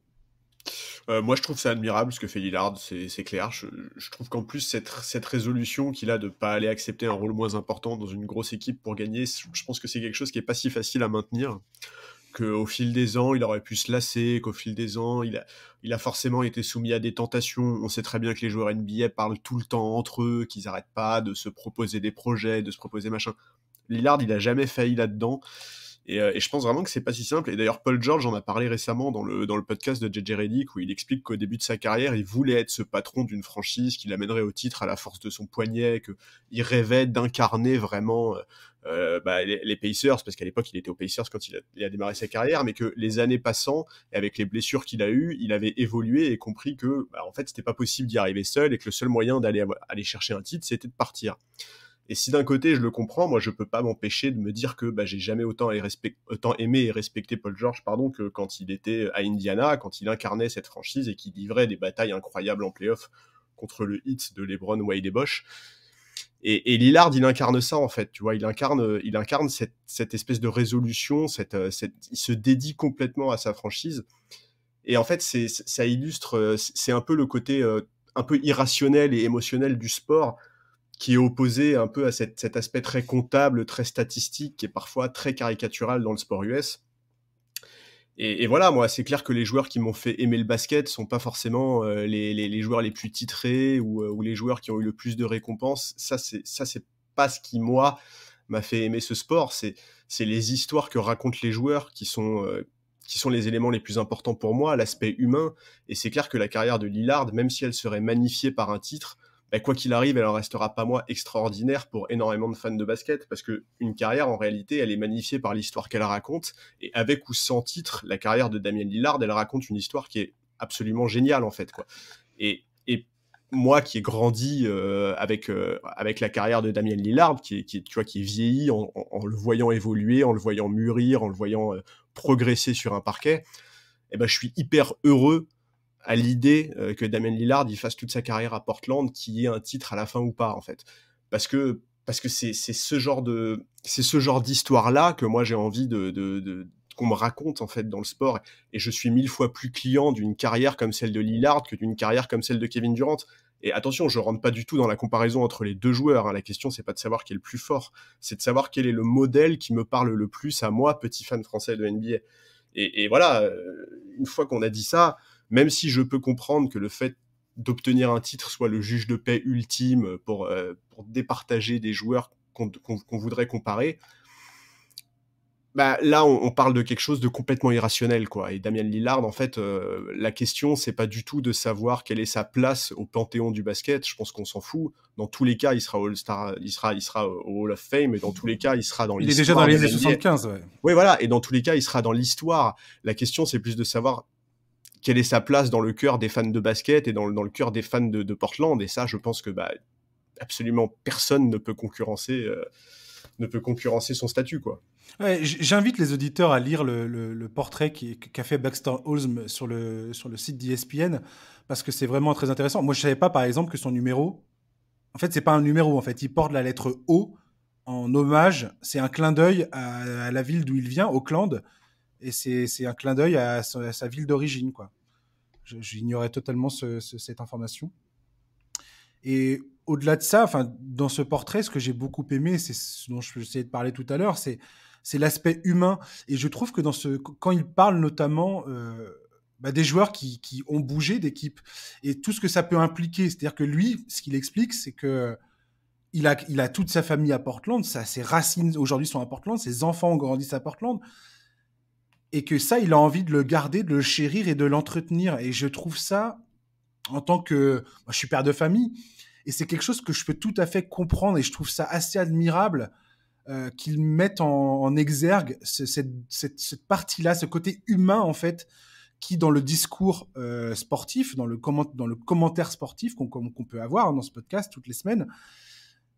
Euh, moi, je trouve ça admirable ce que fait Lillard, c'est clair. Je, trouve qu'en plus, cette, résolution qu'il a de ne pas aller accepter un rôle moins important dans une grosse équipe pour gagner, je pense que c'est quelque chose qui n'est pas si facile à maintenir. Qu'au fil des ans, il aurait pu se lasser, qu'au fil des ans, il a, forcément été soumis à des tentations. On sait très bien que les joueurs NBA parlent tout le temps entre eux, qu'ils n'arrêtent pas de se proposer des projets, de se proposer machin. Lillard, il a jamais failli là-dedans. Euh, et, je pense vraiment que c'est pas si simple. Et d'ailleurs, Paul George en a parlé récemment dans le, dans le podcast de JJ Reddick où il explique qu'au début de sa carrière, il voulait être ce patron d'une franchise qui l'amènerait au titre à la force de son poignet, il rêvait d'incarner vraiment euh, euh, bah, les, Pacers, parce qu'à l'époque, il était aux Pacers quand il a, démarré sa carrière, mais que les années passant, et avec les blessures qu'il a eues, il avait évolué et compris que, bah, en fait, c'était pas possible d'y arriver seul et que le seul moyen d'aller aller chercher un titre, c'était de partir. Et si d'un côté je le comprends, moi je peux pas m'empêcher de me dire que bah, j'ai jamais autant, autant, aimé et respecté Paul George pardon, que quand il était à Indiana, quand il incarnait cette franchise et qu'il livrait des batailles incroyables en playoff contre le hit de LeBron, Wade et Bosch. Et, Lillard, il incarne ça en fait, tu vois, il incarne, il incarne cette, espèce de résolution, euh, il se dédie complètement à sa franchise. Et en fait, c'est, ça illustre, euh, c'est un peu le côté euh, un peu irrationnel et émotionnel du sport qui est opposé un peu à cet aspect très comptable, très statistique, et parfois très caricatural dans le sport US. Et, voilà, moi, c'est clair que les joueurs qui m'ont fait aimer le basket sont pas forcément euh, les, joueurs les plus titrés euh, ou, les joueurs qui ont eu le plus de récompenses. Ça, c'est ça, c'est pas ce qui moi m'a fait aimer ce sport. C'est c'est les histoires que racontent les joueurs qui sont euh, qui sont les éléments les plus importants pour moi, l'aspect humain. Et c'est clair que la carrière de Lillard, même si elle serait magnifiée par un titre, bah, quoi qu'il arrive, elle en restera pas moins extraordinaire pour énormément de fans de basket, parce qu'une carrière, en réalité, elle est magnifiée par l'histoire qu'elle raconte, et avec ou sans titre, la carrière de Damien Lillard, elle raconte une histoire qui est absolument géniale, en fait, quoi. Et, moi qui ai grandi euh, avec, euh, avec la carrière de Damien Lillard, qui, qui, tu vois, qui est vieilli en, le voyant évoluer, en le voyant mûrir, en le voyant euh, progresser sur un parquet, eh ben, je suis hyper heureux à l'idée euh, que Damien Lillard il fasse toute sa carrière à Portland, qui ait un titre à la fin ou pas en fait, parce que parce que c'est ce genre de c'est ce genre d'histoire là que moi j'ai envie de, de, qu'on me raconte en fait dans le sport et je suis mille fois plus client d'une carrière comme celle de Lillard que d'une carrière comme celle de Kevin Durant. Et attention, je rentre pas du tout dans la comparaison entre les deux joueurs. Hein. La question, c'est pas de savoir qui est le plus fort, c'est de savoir quel est le modèle qui me parle le plus à moi, petit fan français de NBA. et voilà, euh, une fois qu'on a dit ça, même si je peux comprendre que le fait d'obtenir un titre soit le juge de paix ultime pour, euh, départager des joueurs qu'on voudrait comparer, bah, là, on, parle de quelque chose de complètement irrationnel, quoi. Et Damien Lillard, en fait, euh, la question, c'est pas du tout de savoir quelle est sa place au panthéon du basket. Je pense qu'on s'en fout. Dans tous les cas, il sera All-Star, il sera, il au Hall of Fame, et dans tous les cas, il sera dans l'histoire. Il est déjà dans les années 75, ouais. Oui, voilà. Et dans tous les cas, il sera dans l'histoire. La question, c'est plus de savoir quelle est sa place dans le cœur des fans de basket et dans, le cœur des fans de, Portland. Et ça, je pense que bah, absolument personne ne peut concurrencer, euh, ne peut concurrencer son statut. quoi. J'invite les auditeurs à lire le, portrait qu'a fait Baxter Holmes sur le, site d'ESPN, parce que c'est vraiment très intéressant. Moi, je savais pas, par exemple, que son numéro, en fait, c'est pas un numéro, en fait, il porte la lettre O en hommage, c'est un clin d'œil à, à la ville d'où il vient, Auckland, et c'est un clin d'œil à, sa ville d'origine, quoi. J'ignorais totalement cette information. Et au-delà de ça, enfin, dans ce portrait, ce que j'ai beaucoup aimé, c'est ce dont je de parler tout à l'heure, c'est c'est l'aspect humain. Et je trouve que dans ce, quand il parle notamment euh, bah, des joueurs qui, qui ont bougé d'équipe et tout ce que ça peut impliquer, c'est-à-dire que lui, ce qu'il explique, c'est que il a, il a toute sa famille à Portland, ça, ses racines aujourd'hui sont à Portland, ses enfants ont grandi à Portland et que ça, il a envie de le garder, de le chérir et de l'entretenir. Et je trouve ça, en tant que... je suis père de famille, et c'est quelque chose que je peux tout à fait comprendre, et je trouve ça assez admirable euh, qu'ils mettent en, exergue cette, cette, partie-là, ce côté humain, en fait, qui, dans le discours euh, sportif, dans le, comment, dans le commentaire sportif qu'on peut avoir dans ce podcast toutes les semaines,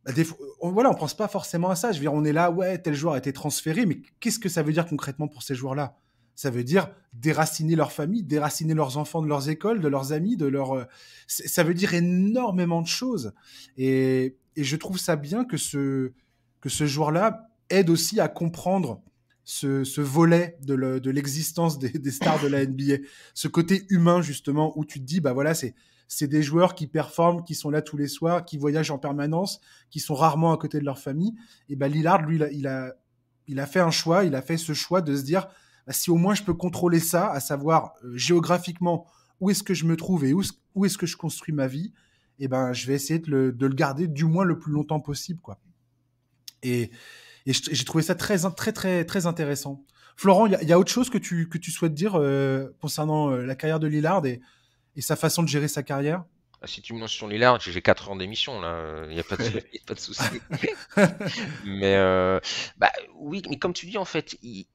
bah, on, voilà, on pense pas forcément à ça. Je veux dire, on est là, ouais, tel joueur a été transféré, mais qu'est-ce que ça veut dire concrètement pour ces joueurs-là ça veut dire déraciner leur famille, déraciner leurs enfants de leurs écoles, de leurs amis, de leur. Euh, ça veut dire énormément de choses. Et, et je trouve ça bien que ce, que ce joueur-là aide aussi à comprendre ce, ce volet de l'existence des, des, stars de la NBA. Ce côté humain, justement, où tu te dis, bah voilà, c'est. C'est des joueurs qui performent, qui sont là tous les soirs, qui voyagent en permanence, qui sont rarement à côté de leur famille. Et ben Lillard, lui, il a, il a fait un choix, il a fait ce choix de se dire, bah, si au moins je peux contrôler ça, à savoir euh, géographiquement où est-ce que je me trouve et où, est-ce que je construis ma vie, et eh ben je vais essayer de le, de le, garder du moins le plus longtemps possible, quoi. Et, et j'ai trouvé ça très très très très intéressant. Florent, il y, y, a autre chose que tu que tu souhaites dire euh, concernant euh, la carrière de Lillard et, et sa façon de gérer sa carrière ah, si tu me lances sur Lillard, j'ai 4 ans d'émission, là, il n'y a pas de, a pas de souci. mais euh, bah, oui, mais comme tu dis, en fait, il,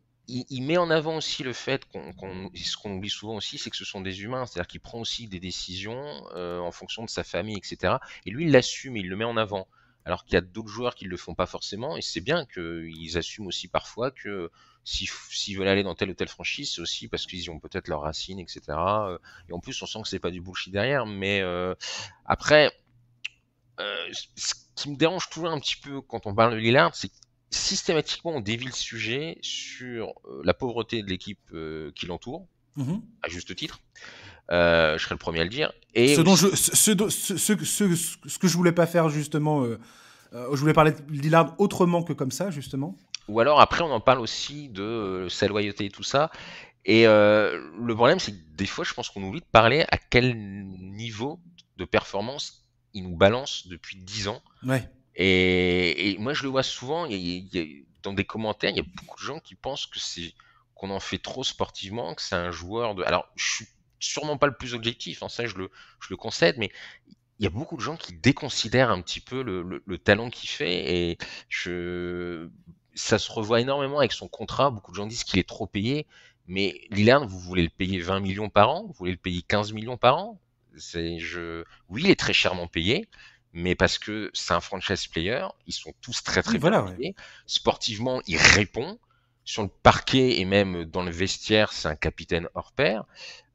il, met en avant aussi le fait qu'on, ce qu'on oublie souvent aussi, c'est que ce sont des humains, c'est-à-dire qu'il prend aussi des décisions euh, en fonction de sa famille, etc. Et lui, il l'assume, il le met en avant. Alors qu'il y a d'autres joueurs qui ne le font pas forcément, et c'est bien qu'ils assument aussi parfois que s'ils, veulent aller dans telle ou telle franchise, c'est aussi parce qu'ils ont peut-être leurs racines, etc. Euh, et en plus, on sent que c'est pas du bullshit derrière, mais euh, après, ce qui me dérange toujours un petit peu quand on parle de Lillard, c'est systématiquement, on dévie le sujet sur euh, la pauvreté de l'équipe euh, qui l'entoure, mhm. à juste titre. Euh, je serai le premier à le dire. Et ce, dont je, ce, ce que je voulais pas faire justement, je voulais parler de Lillard autrement que comme ça justement. Ou alors après on en parle aussi de sa loyauté et tout ça. Et le problème c'est que des fois je pense qu'on oublie de parler à quel niveau de performance il nous balance depuis 10 ans. Ouais. Et, moi, je le vois souvent, dans des commentaires, il y a beaucoup de gens qui pensent que c'est qu'on en fait trop sportivement, que c'est un joueur de. Alors, je suis sûrement pas le plus objectif, en hein, ça je le, je le concède, mais il y a beaucoup de gens qui déconsidèrent un petit peu le, talent qu'il fait et je... ça se revoit énormément avec son contrat. Beaucoup de gens disent qu'il est trop payé, mais Lillard, vous voulez le payer 20 millions par an, vous voulez le payer 15 millions par an. C'est je... Oui, il est très chèrement payé, mais parce que c'est un franchise player, ils sont tous très très oui, bien Sportivement, il répond. Sur le parquet et même dans le vestiaire, c'est un capitaine hors pair.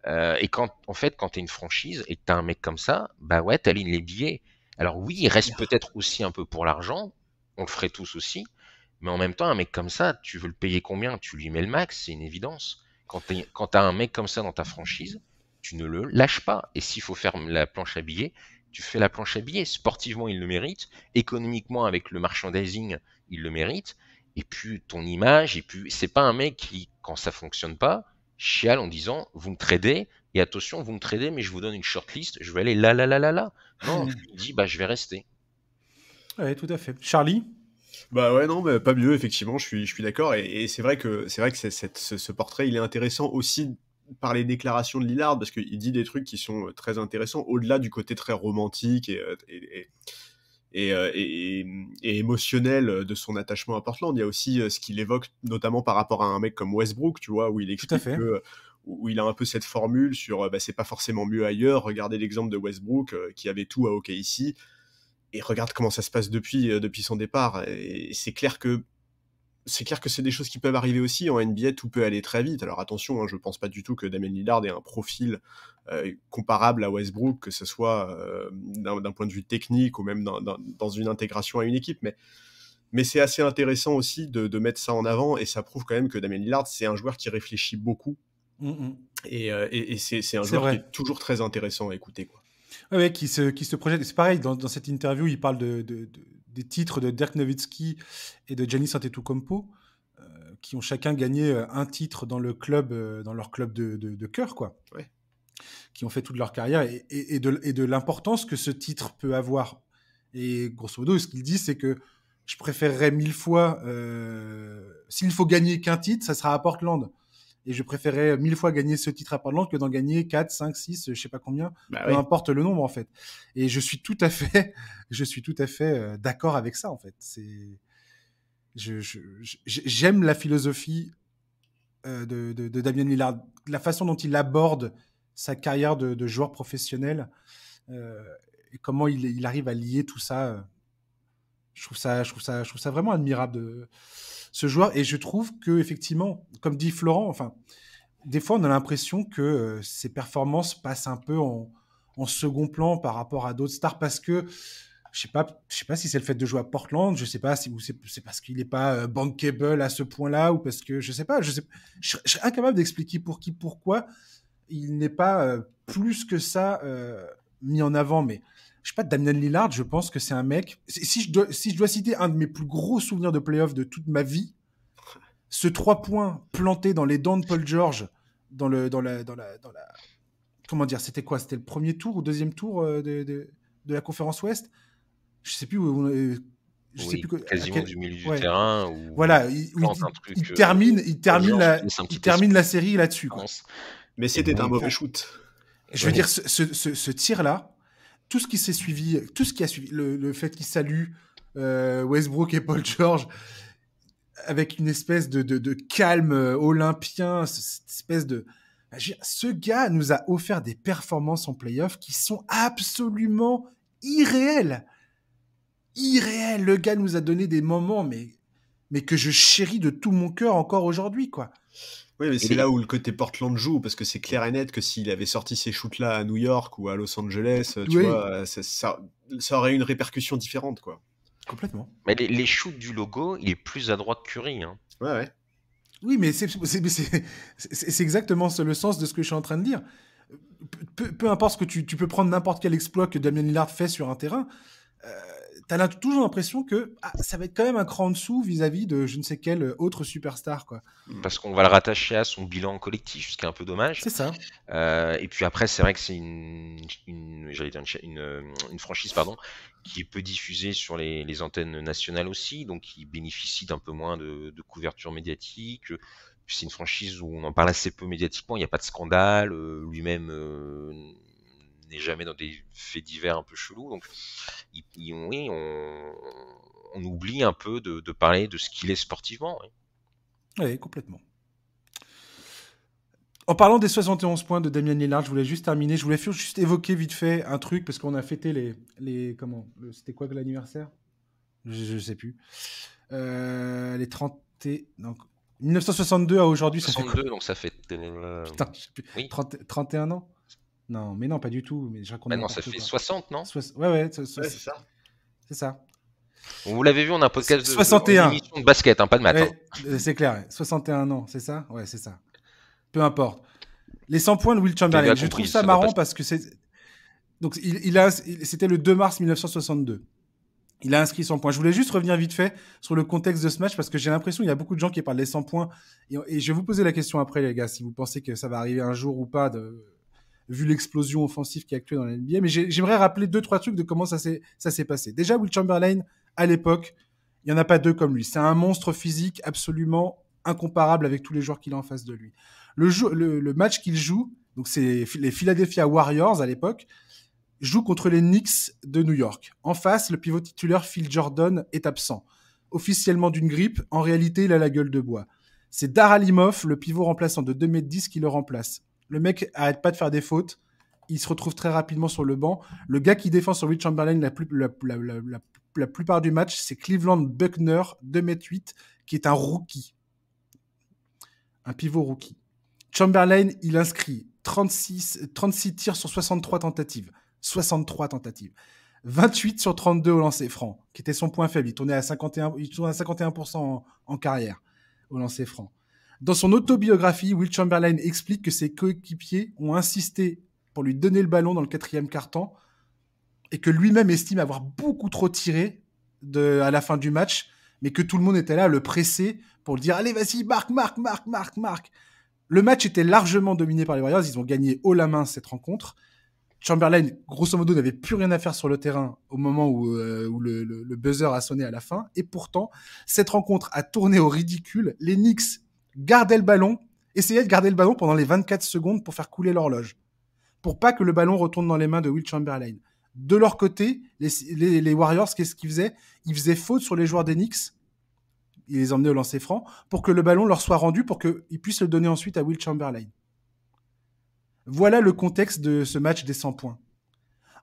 Euh, et quand, en fait, quand tu une franchise et t'as un mec comme ça, bah ouais, tu les billets. Alors oui, il reste peut-être aussi un peu pour l'argent, on le ferait tous aussi, mais en même temps, un mec comme ça, tu veux le payer combien Tu lui mets le max, c'est une évidence. Quand tu un mec comme ça dans ta franchise, tu ne le lâches pas. Et s'il faut faire la planche à billets, tu fais la planche à billets. Sportivement, il le mérite. Économiquement, avec le merchandising, il le mérite. Et puis ton image, et puis c'est pas un mec qui, quand ça fonctionne pas, chiale en disant vous me tradez et attention vous me tradez mais je vous donne une shortlist, je vais aller là là là là là. Non, je dis bah je vais rester. Ouais, tout à fait. Charlie, bah ouais, non, mais pas mieux, effectivement, je suis, je suis d'accord. Et, c'est vrai que, c'est vrai que c'est ce, portrait, il est intéressant aussi par les déclarations de Lillard, parce qu'il dit des trucs qui sont euh, très intéressants, au-delà du côté très romantique et, euh, euh, et, émotionnel de son attachement à Portland. Il y a aussi ce qu'il évoque, notamment par rapport à un mec comme Westbrook, tu vois, où il explique où il a un peu cette formule sur bah, c'est pas forcément mieux ailleurs. Regardez l'exemple de Westbrook qui avait tout à OK ici et regarde comment ça se passe depuis, depuis son départ. Et c'est clair que c'est clair que c'est des choses qui peuvent arriver aussi. En NBA, tout peut aller très vite. Alors attention, hein, je ne pense pas du tout que Damien Lillard ait un profil euh, comparable à Westbrook, que ce soit euh, d'un point de vue technique ou même dans, une intégration à une équipe. Mais, mais c'est assez intéressant aussi de, mettre ça en avant et ça prouve quand même que Damien Lillard, c'est un joueur qui réfléchit beaucoup. Mm, mm. Euh, et, c'est un joueur qui est toujours très intéressant à écouter. Quoi. qui, se, qui projette. C'est pareil, dans, cette interview, il parle de des titres de Dirk Nowitzki et de Giannis Antetokounmpo, euh, qui ont chacun gagné euh, un titre dans le club, euh, dans leur club de, de, cœur, quoi. Qui ont fait toute leur carrière et, de, l'importance que ce titre peut avoir. Et grosso modo, ce qu'il dit, c'est que je préférerais mille fois, s'il faut gagner qu'un titre, ça sera à Portland. Et je préférais mille fois gagner ce titre à l'an que d'en gagner 4, 5, 6, je sais pas combien, bah peu importe le nombre en fait. Et je suis tout à fait, je suis tout à fait euh, d'accord avec ça en fait. C'est, j'aime la philosophie euh, de, Damien Millard, la façon dont il aborde sa carrière de, joueur professionnel euh, et comment il, arrive à lier tout ça. je trouve ça, je trouve ça, je trouve ça vraiment admirable de, ce joueur. Et je trouve que effectivement, comme dit Florent, enfin, des fois on a l'impression que euh, ses performances passent un peu en, second plan par rapport à d'autres stars parce que je sais pas, je sais pas si c'est le fait de jouer à Portland, je sais pas si c'est parce qu'il n'est pas euh, bankable à ce point-là ou parce que je sais pas, je sais, incapable d'expliquer pour qui, pourquoi il n'est pas euh, plus que ça mis en avant, mais je sais pas, Damien Lillard, je pense que c'est un mec. Si je, dois, si je dois citer un de mes plus gros souvenirs de playoff de toute ma vie, ce trois points planté dans les dents de Paul George, dans, le, dans, la, dans, la, Comment dire C'était quoi C'était le premier tour ou deuxième tour euh, de, de, la conférence Ouest Je sais plus où. Euh, sais plus quasiment du milieu du terrain. voilà, il, euh, termine, il termine, la, il termine la série là-dessus. Mais c'était un mauvais shoot. Je veux dire, ce tir-là, tout ce qui s'est suivi, tout ce qui a suivi, le, fait qu'il salue euh, Westbrook et Paul George avec une espèce de, calme euh, olympien, cette espèce de... Bah, ce gars nous a offert des performances en playoff qui sont absolument irréelles. Irréelles. Le gars nous a donné des moments, mais mais que je chéris de tout mon cœur encore aujourd'hui, quoi. Oui, mais c'est là où le côté Portland joue, parce que c'est clair et net que s'il avait sorti ces shoots-là à New York ou à Los Angeles, tu vois, ça, aurait eu une répercussion différente, quoi. Complètement. Mais les, shoots du logo, il est plus à droite que Curry. Hein. Ouais, ouais. Oui, mais c'est exactement le sens de ce que je suis en train de dire. Peu, importe ce que tu, peux prendre n'importe quel exploit que Damien Lillard fait sur un terrain, euh, as toujours l'impression que ah, ça va être quand même un cran en dessous vis-à-vis de je ne sais quelle autre superstar. Quoi. Mm. Parce qu'on va le rattacher à son bilan collectif, ce qui est un peu dommage. C'est ça. Euh, et puis après, c'est vrai que c'est une, euh, franchise pardon, qui est peu diffusée sur les, antennes nationales aussi, donc qui bénéficie d'un peu moins de, couverture médiatique c'est une franchise où on en parle assez peu médiatiquement, il n'y a pas de scandale, euh, lui-même n'est jamais dans des faits divers un peu chelous. Donc, oui, on, oublie un peu de, parler de ce qu'il est sportivement. Oui. complètement. En parlant des 71 points de Damien Lillard, je voulais juste terminer, je voulais juste évoquer vite fait un truc parce qu'on a fêté les, les comment, c'était quoi l'anniversaire je, ne sais plus. Euh, les 30 et, donc 1962 à aujourd'hui, ça fait donc ça fait euh, Putain, je sais plus. 30, 31 ans. Non, mais non, pas du tout. Mais je bah non, ça fait 60, non Ouais, ouais, c'est ça. C'est ça. Vous l'avez vu, on a un podcast de, 61. de basket, hein, pas de maths. Hein. Euh, c'est clair, 61 ans, c'est ça Ouais, c'est ça. Peu importe. Les 100 points de Will Chamberlain, je trouve ça, marrant parce que c'est. Donc, il, a, c'était le 2 mars 1962. Il a inscrit 100 points. Je voulais juste revenir vite fait sur le contexte de ce match parce que j'ai l'impression qu'il y a beaucoup de gens qui parlent des 100 points. Et, et, je vais vous poser la question après, les gars, si vous pensez que ça va arriver un jour ou pas de, vu l'explosion offensive qui a actué dans la NBA. Mais j'aimerais rappeler deux, trois trucs de comment ça s'est passé. Déjà, Will Chamberlain, à l'époque, il n'y en a pas deux comme lui. C'est un monstre physique absolument incomparable avec tous les joueurs qu'il a en face de lui. Le, match qu'il joue, donc c'est les Philadelphia Warriors à l'époque, joue contre les Knicks de New York. En face, le pivot titulaire Phil Jordan est absent. Officiellement d'une grippe, en réalité, il a la gueule de bois. C'est Daralimov, le pivot remplaçant de 2m10, qui le remplace. Le mec arrête pas de faire des fautes. Il se retrouve très rapidement sur le banc. Le gars qui défend sur Will Chamberlain la, la, plupart du match, c'est Cleveland Buckner, 2m8, qui est un rookie. Un pivot rookie. Chamberlain, il inscrit 36, 36 tirs sur 63 tentatives. 63 tentatives. 28 sur 32 au lancer franc, qui était son point faible. Il tournait à 51, à 51% en, en, carrière au lancer franc. Dans son autobiographie, Will Chamberlain explique que ses coéquipiers ont insisté pour lui donner le ballon dans le quatrième temps et que lui-même estime avoir beaucoup trop tiré de, à la fin du match, mais que tout le monde était là à le presser pour le dire Allez, vas-y, marque, marque, marque, marque, marque. Le match était largement dominé par les Warriors. Ils ont gagné haut la main cette rencontre. Chamberlain, grosso modo, n'avait plus rien à faire sur le terrain au moment où, euh, le, buzzer a sonné à la fin. Et pourtant, cette rencontre a tourné au ridicule. Les Knicks Gardez le ballon, essayez de garder le ballon pendant les 24 secondes pour faire couler l'horloge, pour pas que le ballon retourne dans les mains de Will Chamberlain. De leur côté, les, Warriors, qu'est-ce qu'ils faisaient Ils faisaient faute sur les joueurs des Knicks, ils les emmenaient au lancer franc, pour que le ballon leur soit rendu, pour qu'ils puissent le donner ensuite à Will Chamberlain. Voilà le contexte de ce match des 100 points.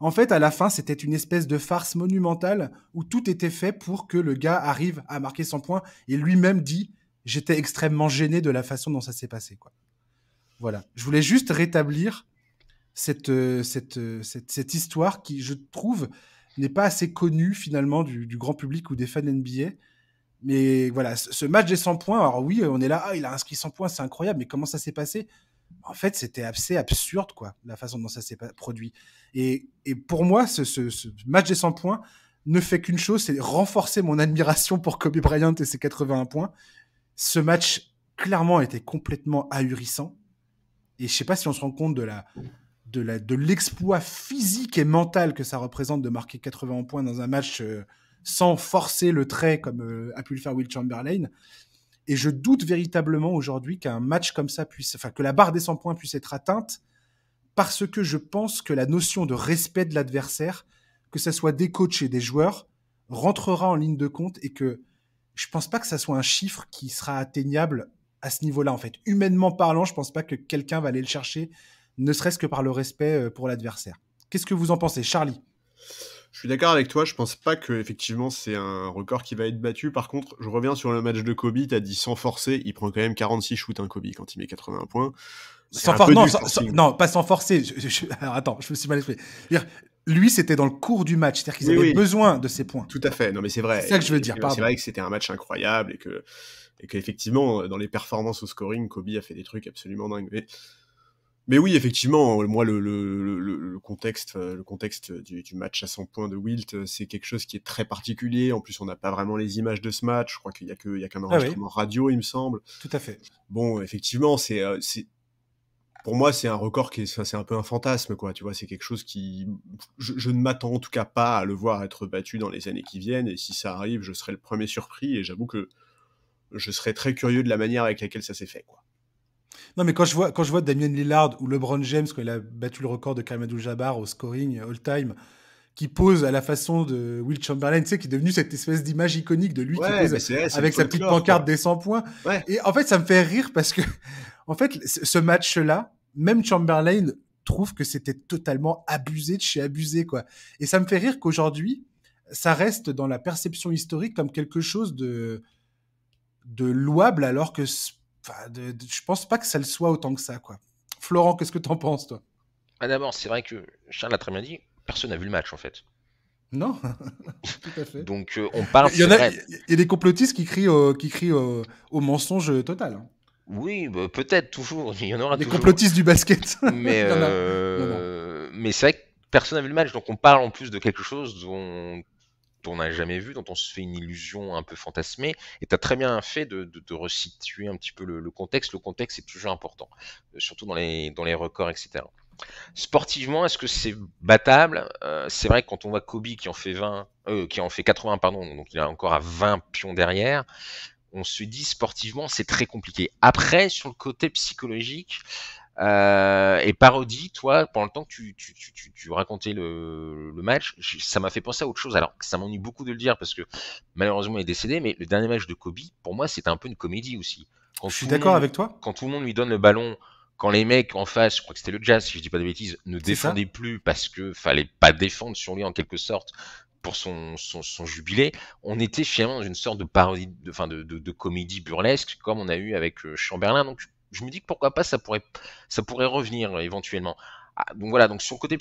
En fait, à la fin, c'était une espèce de farce monumentale où tout était fait pour que le gars arrive à marquer 100 points et lui-même dit j'étais extrêmement gêné de la façon dont ça s'est passé. Quoi. Voilà. Je voulais juste rétablir cette, euh, euh, cette, cette, histoire qui, je trouve, n'est pas assez connue finalement du, grand public ou des fans NBA. Mais voilà, ce match des 100 points, alors oui, on est là, ah, il a inscrit 100 points, c'est incroyable, mais comment ça s'est passé En fait, c'était assez absurde, quoi, la façon dont ça s'est produit. Et, et, pour moi, ce, ce, ce match des 100 points ne fait qu'une chose, c'est renforcer mon admiration pour Kobe Bryant et ses 81 points, ce match, clairement, était complètement ahurissant. Et je sais pas si on se rend compte de la de l'exploit physique et mental que ça représente de marquer 80 points dans un match euh, sans forcer le trait comme euh, a pu le faire Will Chamberlain. Et je doute véritablement aujourd'hui qu'un match comme ça puisse, enfin que la barre des 100 points puisse être atteinte, parce que je pense que la notion de respect de l'adversaire, que ce soit des coachs et des joueurs, rentrera en ligne de compte et que je pense pas que ça soit un chiffre qui sera atteignable à ce niveau-là, en fait. Humainement parlant, je pense pas que quelqu'un va aller le chercher, ne serait-ce que par le respect euh, pour l'adversaire. Qu'est-ce que vous en pensez, Charlie je suis d'accord avec toi, je pense pas que effectivement c'est un record qui va être battu. Par contre, je reviens sur le match de Kobe, tu as dit sans forcer, il prend quand même 46 shoots un hein, Kobe quand il met 81 points. non, pas sans forcer. attends, je me suis mal exprimé lui, c'était dans le cours du match, c'est-à-dire qu'ils avaient besoin de ces points. Tout à fait, non mais c'est vrai. C'est ça que je veux dire. C'est vrai que c'était un match incroyable et que et qu'effectivement, dans les performances au scoring, Kobe a fait des trucs absolument dingues. Mais, oui, effectivement, moi, le, le, le, contexte, euh, le contexte du, match à 100 points de Wilt, euh, c'est quelque chose qui est très particulier. En plus, on n'a pas vraiment les images de ce match. Je crois qu'il n'y a qu'un y ah enregistrement radio, il me semble. Tout à fait. Bon, effectivement, c'est euh, pour moi, c'est un record qui est, c'est un peu un fantasme, quoi. Tu vois, c'est quelque chose qui, je, ne m'attends en tout cas pas à le voir être battu dans les années qui viennent. Et si ça arrive, je serai le premier surpris. Et j'avoue que je serais très curieux de la manière avec laquelle ça s'est fait, quoi. Non, mais quand je vois, quand je vois Damien Lillard ou LeBron James, quand il a battu le record de Karim Abdul-Jabbar au scoring euh, all-time, qui pose à la façon de Will Chamberlain, tu sais, qui est devenu cette espèce d'image iconique de lui qui avec sa petite pancarte des 100 points. Et en fait, ça me fait rire parce que, en fait, ce match-là, même Chamberlain trouve que c'était totalement abusé de chez abusé, quoi. Et ça me fait rire qu'aujourd'hui, ça reste dans la perception historique comme quelque chose de, de louable, alors que enfin, de, je pense pas que ça le soit autant que ça, quoi. Florent, qu'est-ce que t'en penses, toi ah, D'abord, c'est vrai que Charles a très bien dit, personne n'a vu le match en fait. Non, tout à fait. Donc euh, on parle. Il y, a, des complotistes qui crient, au mensonge total. Hein. Oui, bah, peut-être toujours. Il y en aura des complotistes du basket. Euh, mais, c'est vrai que personne n'a vu le match, donc on parle en plus de quelque chose dont on n'a jamais vu, dont on se fait une illusion un peu fantasmée. Et tu as très bien fait de, resituer un petit peu le, contexte. Le contexte est toujours important, euh, surtout dans les records, etc. Sportivement, est-ce que c'est battable euh, C'est vrai que quand on voit Kobe qui en fait 20, euh, qui en fait 80, pardon, donc il est encore à 20 pions derrière, on se dit sportivement c'est très compliqué. Après, sur le côté psychologique, euh, et parodie, toi, pendant le temps que tu, racontais le, match, ça m'a fait penser à autre chose. Alors, ça m'ennuie beaucoup de le dire parce que malheureusement, il est décédé, mais le dernier match de Kobe, pour moi, c'était un peu une comédie aussi. je suis d'accord avec toi. Quand tout le monde lui donne le ballon quand les mecs en face, je crois que c'était le Jazz, si je dis pas de bêtises, ne défendaient plus parce que fallait pas défendre sur lui en quelque sorte pour son, son, jubilé, on était finalement dans une sorte de parodie, de, comédie burlesque comme on a eu avec euh, Chamberlain. Donc je me dis que pourquoi pas, ça pourrait, ça pourrait revenir euh, éventuellement. Ah, donc voilà, donc sur le côté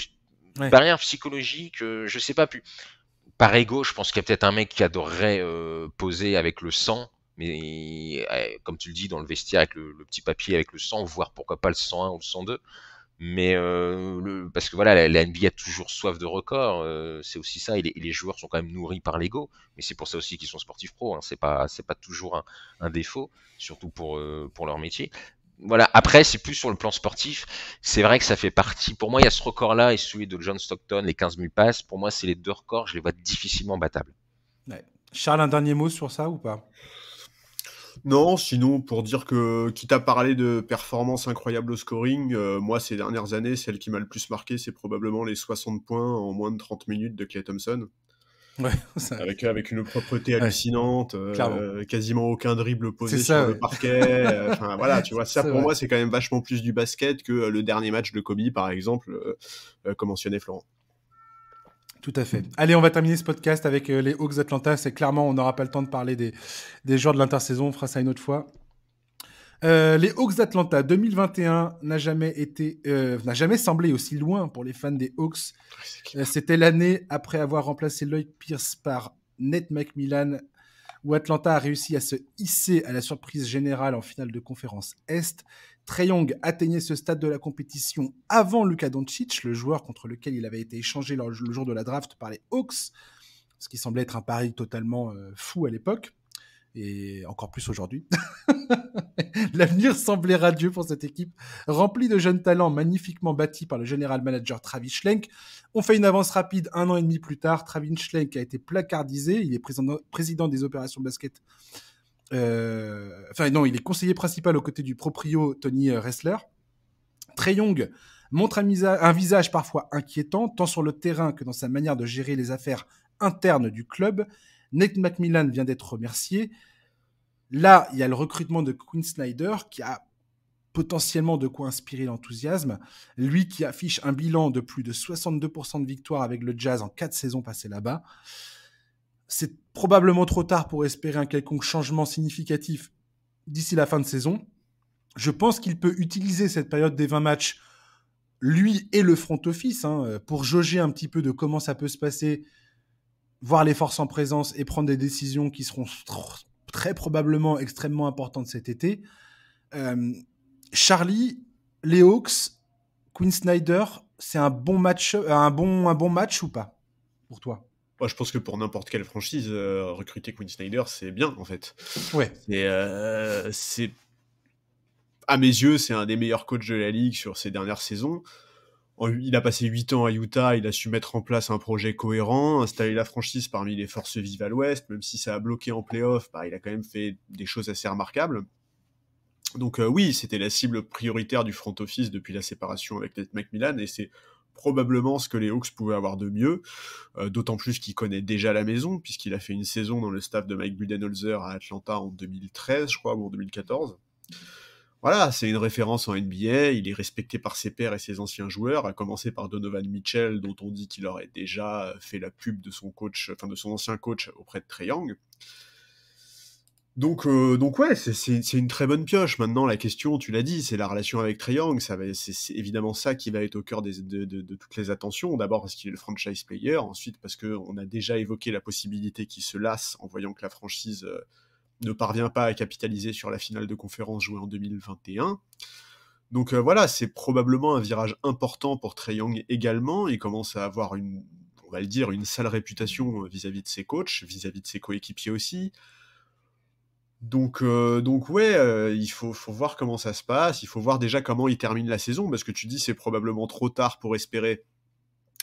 barrière psychologique, je euh, je sais pas plus. Par ego, je pense qu'il y a peut-être un mec qui adorerait euh, poser avec le sang mais eh, comme tu le dis, dans le vestiaire avec le, petit papier, avec le 100, voire pourquoi pas le 101 ou le 102. Mais euh, parce que voilà, la, NBA a toujours soif de record, euh, c'est aussi ça. Et les, joueurs sont quand même nourris par l'ego, mais c'est pour ça aussi qu'ils sont sportifs pro. Hein. c'est pas, c'est pas toujours un, défaut, surtout pour euh, pour leur métier. Voilà. Après, c'est plus sur le plan sportif. C'est vrai que ça fait partie. Pour moi, il y a ce record-là et celui de John Stockton, les 15 000 passes. Pour moi, c'est les deux records. Je les vois difficilement battables. Charles, un dernier mot sur ça ou pas non, sinon, pour dire que, quitte à parler de performance incroyable au scoring, euh, moi, ces dernières années, celle qui m'a le plus marqué, c'est probablement les 60 points en moins de 30 minutes de Clay Thompson. Ouais, avec, avec une propreté hallucinante, euh, quasiment aucun dribble posé sur le parquet. Euh, voilà, tu vois, ça pour moi, c'est quand même vachement plus du basket que le dernier match de Kobe, par exemple, comme mentionnait Florent. Tout à fait. Allez, on va terminer ce podcast avec euh, les Hawks d'Atlanta. C'est clairement, on n'aura pas le temps de parler des, des joueurs de l'intersaison. On fera ça une autre fois. Euh, les Hawks d'Atlanta 2021 n'a jamais été, euh, n'a jamais semblé aussi loin pour les fans des Hawks. C'était l'année après avoir remplacé Lloyd Pierce par Ned McMillan, où Atlanta a réussi à se hisser à la surprise générale en finale de conférence Est. Treyong atteignait ce stade de la compétition avant Luka Doncic, le joueur contre lequel il avait été échangé le jour de la draft par les Hawks, ce qui semblait être un pari totalement euh, fou à l'époque et encore plus aujourd'hui. L'avenir semblait radieux pour cette équipe, remplie de jeunes talents magnifiquement bâtis par le général manager Travis Schlenk. On fait une avance rapide un an et demi plus tard. Travis Schlenk a été placardisé. Il est président des opérations basket euh, enfin non, il est conseiller principal aux côtés du proprio Tony euh, Ressler. Trey Young montre un, visage parfois inquiétant, tant sur le terrain que dans sa manière de gérer les affaires internes du club. Nate McMillan vient d'être remercié. Là, il y a le recrutement de Quinn Snyder qui a potentiellement de quoi inspirer l'enthousiasme. Lui qui affiche un bilan de plus de 62% de victoires avec le Jazz en 4 saisons passées là-bas c'est probablement trop tard pour espérer un quelconque changement significatif d'ici la fin de saison. Je pense qu'il peut utiliser cette période des 20 matchs, lui et le front office, hein, pour jauger un petit peu de comment ça peut se passer, voir les forces en présence et prendre des décisions qui seront très probablement extrêmement importantes cet été. Euh, Charlie, les Hawks, Quinn Snyder, c'est un bon match, euh, un bon, un bon match ou pas pour toi je pense que pour n'importe quelle franchise, euh, recruter Quinn Snyder, c'est bien, en fait. Ouais. Euh, c'est. À mes yeux, c'est un des meilleurs coachs de la ligue sur ces dernières saisons. Il a passé 8 ans à Utah, il a su mettre en place un projet cohérent, installer la franchise parmi les forces vives à l'Ouest, même si ça a bloqué en playoff, bah, il a quand même fait des choses assez remarquables. Donc euh, oui, c'était la cible prioritaire du front office depuis la séparation avec Ted McMillan, et c'est probablement ce que les Hawks pouvaient avoir de mieux, euh, d'autant plus qu'il connaît déjà la maison, puisqu'il a fait une saison dans le staff de Mike Budenholzer à Atlanta en 2013, je crois, ou en 2014. Voilà, c'est une référence en NBA, il est respecté par ses pairs et ses anciens joueurs, à commencer par Donovan Mitchell, dont on dit qu'il aurait déjà fait la pub de son coach, enfin de son ancien coach auprès de Trey Young. Donc, euh, donc ouais, c'est une très bonne pioche. Maintenant, la question, tu l'as dit, c'est la relation avec Trae Young. C'est évidemment ça qui va être au cœur de, toutes les attentions. D'abord parce qu'il est le franchise player, ensuite parce qu'on a déjà évoqué la possibilité qu'il se lasse en voyant que la franchise euh, ne parvient pas à capitaliser sur la finale de conférence jouée en 2021. Donc euh, voilà, c'est probablement un virage important pour Trae également. Il commence à avoir une, on va le dire, une sale réputation vis-à-vis de ses coachs, vis à -vis de ses coéquipiers aussi. Donc, euh, donc ouais, euh, il faut, faut, voir comment ça se passe. Il faut voir déjà comment il termine la saison, parce que tu dis c'est probablement trop tard pour espérer.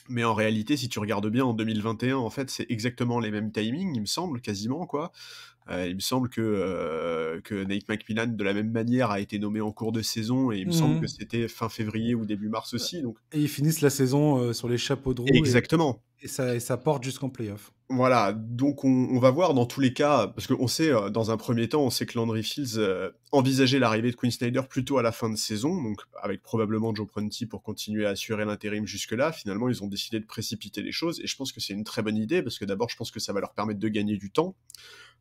Mais en réalité, si tu regardes bien, en 2021, en fait, c'est exactement les mêmes timings, il me semble, quasiment quoi. Euh, il me semble que, euh, que Nate McMillan, de la même manière, a été nommé en cours de saison et il me semble mmh. que c'était fin février ou début mars aussi. Donc... Et ils finissent la saison euh, sur les chapeaux de roue. Exactement. Et, ça, et ça porte jusqu'en playoff. Voilà, donc on, va voir dans tous les cas, parce qu'on sait, dans un premier temps, on sait que Landry Fields envisageait l'arrivée de Quinn Snyder plutôt à la fin de saison, donc avec probablement Joe Prunty pour continuer à assurer l'intérim jusque-là. Finalement, ils ont décidé de précipiter les choses, et je pense que c'est une très bonne idée, parce que d'abord, je pense que ça va leur permettre de gagner du temps.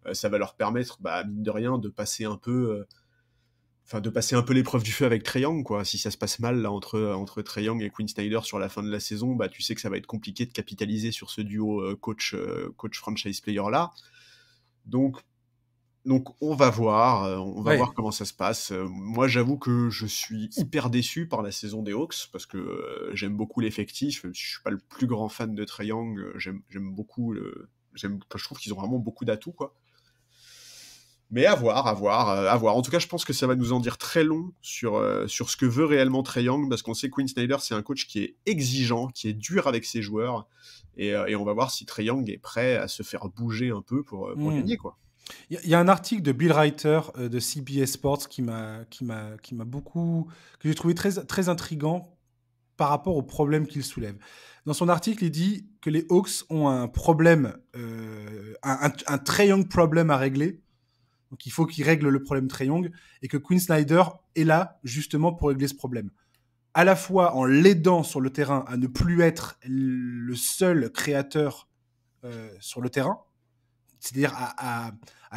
Euh, ça va leur permettre, bah, mine de rien, de passer un peu euh, enfin de passer un peu l'épreuve du feu avec Treyang quoi. Si ça se passe mal entre entre Treyang et queen Snyder sur la fin de la saison, bah tu sais que ça va être compliqué de capitaliser sur ce duo euh, coach coach franchise player là. Donc donc on va voir, on va voir comment ça se passe. moi j'avoue que je suis hyper déçu par la saison des Hawks parce que j'aime beaucoup l'effectif. Je suis pas le plus grand fan de Treyang, j'aime beaucoup j'aime, je trouve qu'ils ont vraiment beaucoup d'atouts quoi. Mais à voir, à voir, euh, à voir. En tout cas, je pense que ça va nous en dire très long sur, euh, sur ce que veut réellement Trey Young, parce qu'on sait que Quinn Snyder, c'est un coach qui est exigeant, qui est dur avec ses joueurs, et, euh, on va voir si Trey Young est prêt à se faire bouger un peu pour, hmm. gagner, quoi. Il y, a un article de Bill Reiter de CBS Sports qui m'a qui m'a qui m'a beaucoup que j'ai trouvé très très intrigant par rapport au problème qu'il soulève. Dans son article, il dit que les Hawks ont un problème, un, un, young problème à régler, donc il faut qu'il règle le problème très et que Quinn Snyder est là justement pour régler ce problème. À la fois en l'aidant sur le terrain à ne plus être le seul créateur euh, sur le terrain, c'est-à-dire à,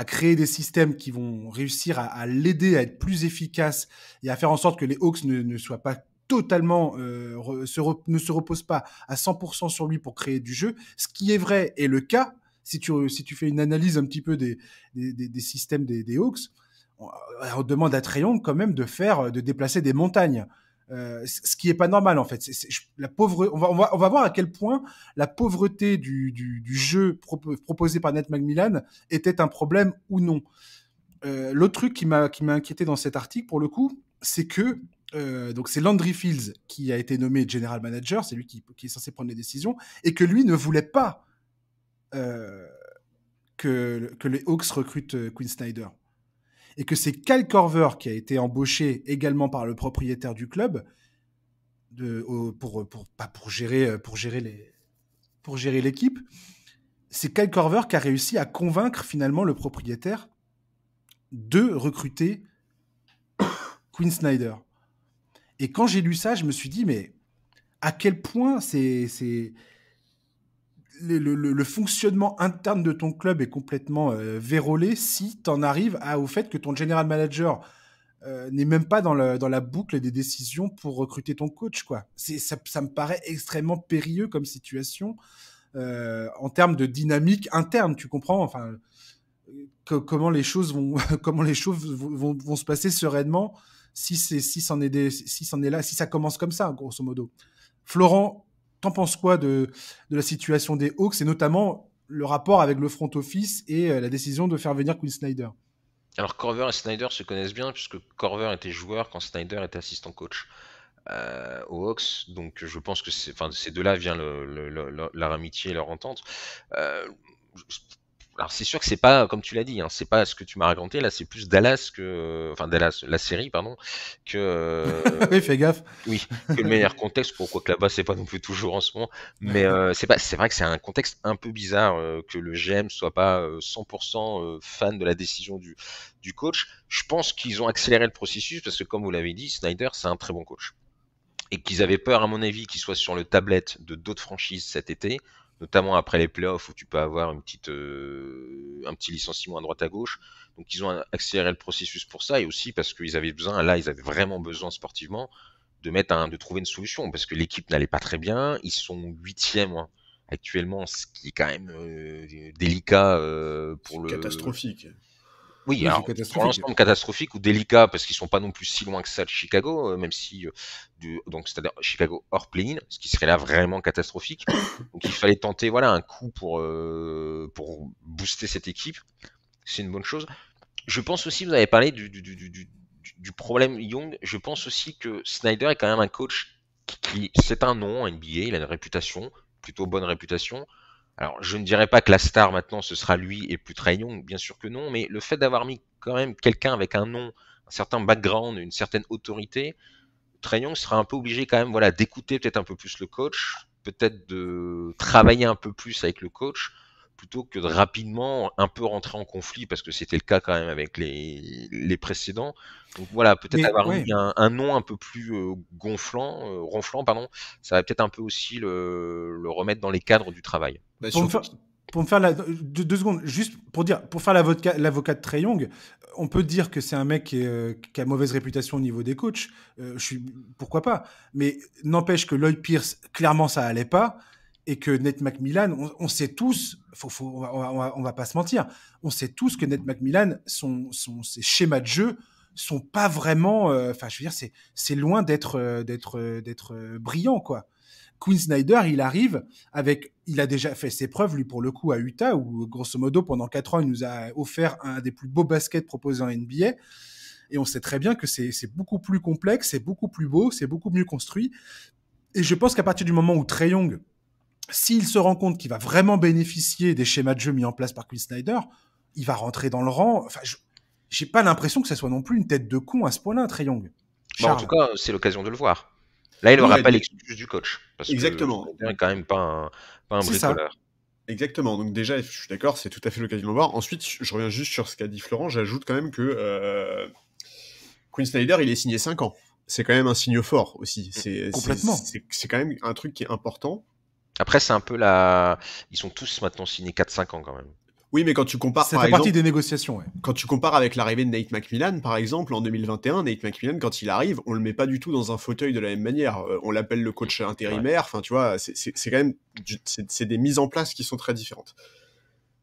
créer des systèmes qui vont réussir à, l'aider à être plus efficace et à faire en sorte que les Hawks ne, ne pas totalement euh, se ne se repose pas à 100% sur lui pour créer du jeu, ce qui est vrai est le cas si tu, si tu fais une analyse un petit peu des, des, systèmes des, Hawks, on, euh, demande à Trayon quand même de faire, euh, de déplacer des montagnes. Euh, ce qui est pas normal en fait. la pauvre, on va, on, va, on va voir à quel point la pauvreté du, du, jeu proposé par Ned McMillan était un problème ou non. L'autre truc qui m'a qui m'a inquiété dans cet article pour le coup, c'est que donc c'est Landry Fields qui a été nommé general manager, c'est lui qui, qui, est censé prendre les décisions, et que lui ne voulait pas euh, que, que les Hawks recrutent euh, Quinn Snyder. Et que c'est Cal Corver qui a été embauché également par le propriétaire du club pour, pour, pas pour, gérer, euh, pour gérer les, pour gérer l'équipe. C'est Kyle Corver qui a réussi à convaincre finalement le propriétaire de recruter Quinn Snyder. Et quand j'ai lu ça, je me suis dit, mais à quel point c'est, c'est, le, fonctionnement interne de ton club est complètement euh, vérolé si tu en arrives à, au fait que ton general manager euh, n'est même pas dans, la boucle des décisions pour recruter ton coach. Quoi. Ça, ça, me paraît extrêmement périlleux comme situation euh, en termes de dynamique interne, tu comprends enfin, comment les choses, vont, comment les choses vont, se passer sereinement si c'est est là, si ça commence comme ça, grosso modo. Florent, t'en penses quoi de, de la situation des Hawks et notamment le rapport avec le front office et euh, la décision de faire venir Quinn Snyder Alors Corver et Snyder se connaissent bien puisque Corver était joueur quand Snyder était assistant coach euh, aux Hawks, donc je pense que c'est, enfin, ces deux-là vient leur amitié et leur entente. Euh, alors c'est sûr que c'est pas, comme tu l'as dit, hein, c'est pas ce que tu m'as raconté, là c'est plus Dallas que. Enfin Dallas, la série, pardon, que. oui, fais gaffe. Oui, que le meilleur contexte, pourquoi que là-bas c'est pas non plus toujours en ce moment. Mais euh, c'est pas c'est vrai que c'est un contexte un peu bizarre euh, que le GM soit pas 100% euh, fan de la décision du, du coach. Je pense qu'ils ont accéléré le processus parce que comme vous l'avez dit, Snyder c'est un très bon coach. Et qu'ils avaient peur, à mon avis, qu'il soit sur le tablette de d'autres franchises cet été notamment après les playoffs où tu peux avoir une petite, euh, un petit licenciement à droite à gauche. Donc ils ont accéléré le processus pour ça et aussi parce qu'ils avaient besoin, là ils avaient vraiment besoin sportivement de mettre de trouver une solution parce que l'équipe n'allait pas très bien. Ils sont huitièmes actuellement, ce qui est quand même euh, délicat euh, pour le catastrophique. Oui, alors, pour l'instant catastrophique ou délicat parce qu'ils sont pas non plus si loin que ça de Chicago, euh, même si euh, donc c'est-à-dire Chicago hors play ce qui serait là vraiment catastrophique. Donc il fallait tenter voilà un coup pour euh, pour booster cette équipe, c'est une bonne chose. Je pense aussi vous avez parlé du, du, problème Young. Je pense aussi que Snyder est quand même un coach qui, c'est un nom NBA, il a une réputation plutôt bonne réputation. Alors, je ne dirais pas que la star maintenant ce sera lui et plus Trayon bien sûr que non, mais le fait d'avoir mis quand même quelqu'un avec un nom, un certain background, une certaine autorité, Trayon sera un peu obligé quand même voilà, d'écouter peut-être un peu plus le coach, peut-être de travailler un peu plus avec le coach plutôt que de rapidement un peu rentrer en conflit, parce que c'était le cas quand même avec les, précédents. Donc voilà, peut-être avoir un, nom un peu plus euh, gonflant, euh, ronflant, pardon, ça va peut-être un peu aussi le, remettre dans les cadres du travail. Bah, pour, me faire, deux, secondes, juste pour dire, pour faire l'avocat, l'avocat de Trayong, on peut dire que c'est un mec qui, euh, a mauvaise réputation au niveau des coachs. je suis, pourquoi pas Mais n'empêche que Lloyd Pierce, clairement, ça allait pas et que Net McMillan, on, on sait tous, faut, on, va, pas se mentir, on sait tous que Net McMillan, son, son, ses schémas de jeu sont pas vraiment, euh, enfin, je veux dire, c'est, c'est loin d'être, euh, d'être, euh, d'être brillant, quoi. Quinn Snyder, il arrive avec, il a déjà fait ses preuves, lui, pour le coup, à Utah, où, grosso modo, pendant quatre ans, il nous a offert un des plus beaux baskets proposés en NBA. Et on sait très bien que c'est, c'est beaucoup plus complexe, c'est beaucoup plus beau, c'est beaucoup mieux construit. Et je pense qu'à partir du moment où Trey Young, s'il se rend compte qu'il va vraiment bénéficier des schémas de jeu mis en place par Quinn Snyder, il va rentrer dans le rang. Enfin, j'ai pas l'impression que ça soit non plus une tête de con à ce point-là, très Young. en tout cas, c'est l'occasion de le voir. Là, il n'aura pas l'excuse du coach. Parce exactement. Il est quand même pas un, Exactement. Donc déjà, je suis d'accord, c'est tout à fait l'occasion de le voir. Ensuite, je reviens juste sur ce qu'a dit Florent. J'ajoute quand même que euh, Quinn Snyder, il est signé 5 ans. C'est quand même un signe fort aussi. C'est, quand même un truc qui est important. Après, c'est un peu la. Ils sont tous maintenant signés 4-5 ans quand même. Oui, mais quand tu compares. c'est partie des négociations, Quand tu compares avec l'arrivée de Nate McMillan, par exemple, en 2021, Nate McMillan, quand il arrive, on le met pas du tout dans un fauteuil de la même manière. Euh, on l'appelle le coach intérimaire. Enfin, tu vois, c'est quand même. C'est des mises en place qui sont très différentes.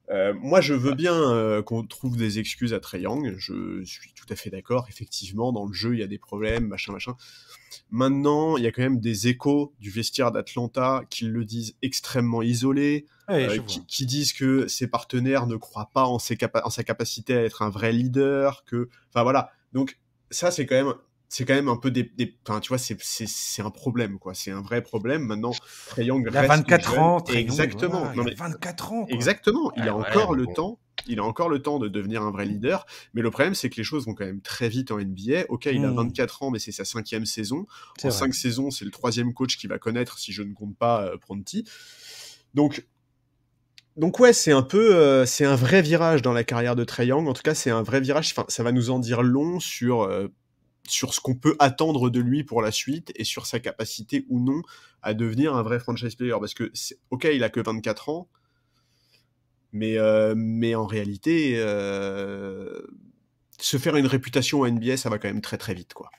Euh, moi, je veux bien euh, qu'on trouve des excuses à Trey Young. Je suis tout à fait d'accord. Effectivement, dans le jeu, il y a des problèmes, machin, machin. Maintenant, il y a quand même des échos du vestiaire d'Atlanta qui le disent extrêmement isolé, euh, qui, disent que ses partenaires ne croient pas en, en sa capacité à être un vrai leader, que, enfin voilà. Donc ça, c'est quand même c'est quand même un peu des, enfin, tu vois c'est un problème quoi c'est un vrai problème maintenant Trey Young il a 24 ans exactement ah, non, mais, il 24 ans exactement il a encore le temps il a encore le temps de devenir un vrai mm. leader, mais le problème c'est que les choses vont quand même très vite en NBA. Ok, il a 24 mm. ans, mais c'est sa cinquième saison. En cinq saisons, c'est le troisième coach qui va connaître, si je ne compte pas euh, Pronti. Donc, donc ouais, c'est un peu, euh, c'est un vrai virage dans la carrière de Trey Young. En tout cas, c'est un vrai virage. Enfin, ça va nous en dire long sur euh, sur ce qu'on peut attendre de lui pour la suite et sur sa capacité ou non à devenir un vrai franchise player. Parce que, ok, il a que 24 ans, mais, euh, mais en réalité, euh, se faire une réputation au NBA, ça va quand même très très vite. quoi.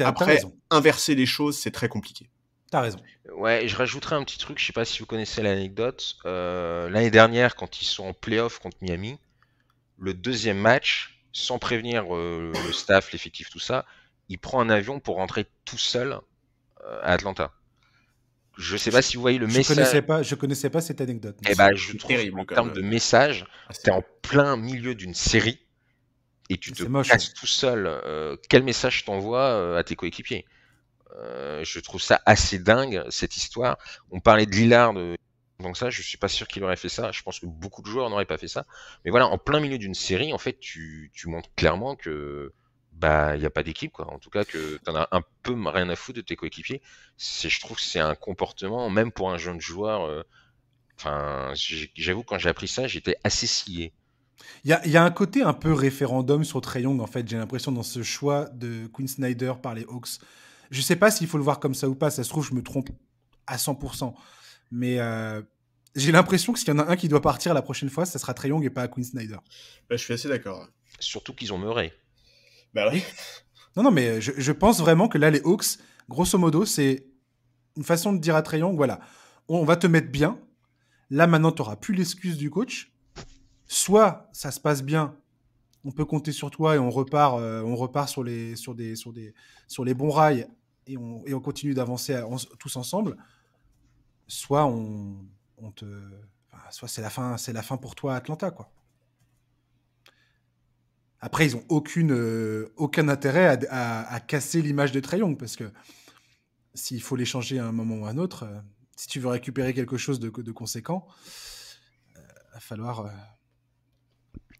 Après, inverser les choses, c'est très compliqué. T'as raison. Ouais, je rajouterai un petit truc, je sais pas si vous connaissez l'anecdote. Euh, l'année dernière, quand ils sont en playoff contre Miami, le deuxième match, sans prévenir le staff, l'effectif, tout ça, il prend un avion pour rentrer tout seul euh, à Atlanta. Je sais pas si vous voyez le je message. Connaissais pas, connaissais pas cette anecdote. Eh ben, je trouve terrible, en termes de message, ah, c'était en plein milieu d'une série et tu te moche, hein. tout seul. Euh, quel message t'envoie euh, à tes coéquipiers Je trouve ça assez dingue cette histoire. On parlait de Lillard. Donc ça, je suis pas sûr qu'il aurait fait ça. Je pense que beaucoup de joueurs n'auraient pas fait ça. Mais voilà, en plein milieu d'une série, en fait, tu, tu montres clairement que bah il n'y a pas d'équipe quoi. En tout cas que t'en as un peu rien à foutre de tes coéquipiers. C'est je trouve que c'est un comportement même pour un jeune joueur. j'avoue euh, enfin j'avoue quand j'ai appris ça j'étais assez scié. Il y a, un côté un peu référendum sur Trae en fait. J'ai l'impression dans ce choix de Quinn Snyder par les Hawks. Je sais pas s'il faut le voir comme ça ou pas. Ça se trouve je me trompe à 100%. Mais euh, j'ai l'impression que s'il y en a un qui doit partir la prochaine fois, ça sera Trey Young et pas Quinn Snyder. Bah, je suis assez d'accord. Surtout qu'ils ont meuré. Bah non, non, mais je, pense vraiment que là, les Hawks, grosso modo, c'est une façon de dire à Trayon, voilà, on va te mettre bien. Là, maintenant, tu n'auras plus l'excuse du coach. Soit ça se passe bien, on peut compter sur toi et on repart, euh, on repart sur, les, sur, des, sur, des, sur les bons rails et on, et on continue d'avancer tous ensemble. Soit on, on te. Soit c'est la fin, c'est la fin pour toi, Atlanta, quoi. Après, ils ont euh, aucun intérêt à, casser l'image de Trae parce que s'il faut les changer à un moment ou à un autre, euh, si tu veux récupérer quelque chose de, de conséquent, il euh, va falloir,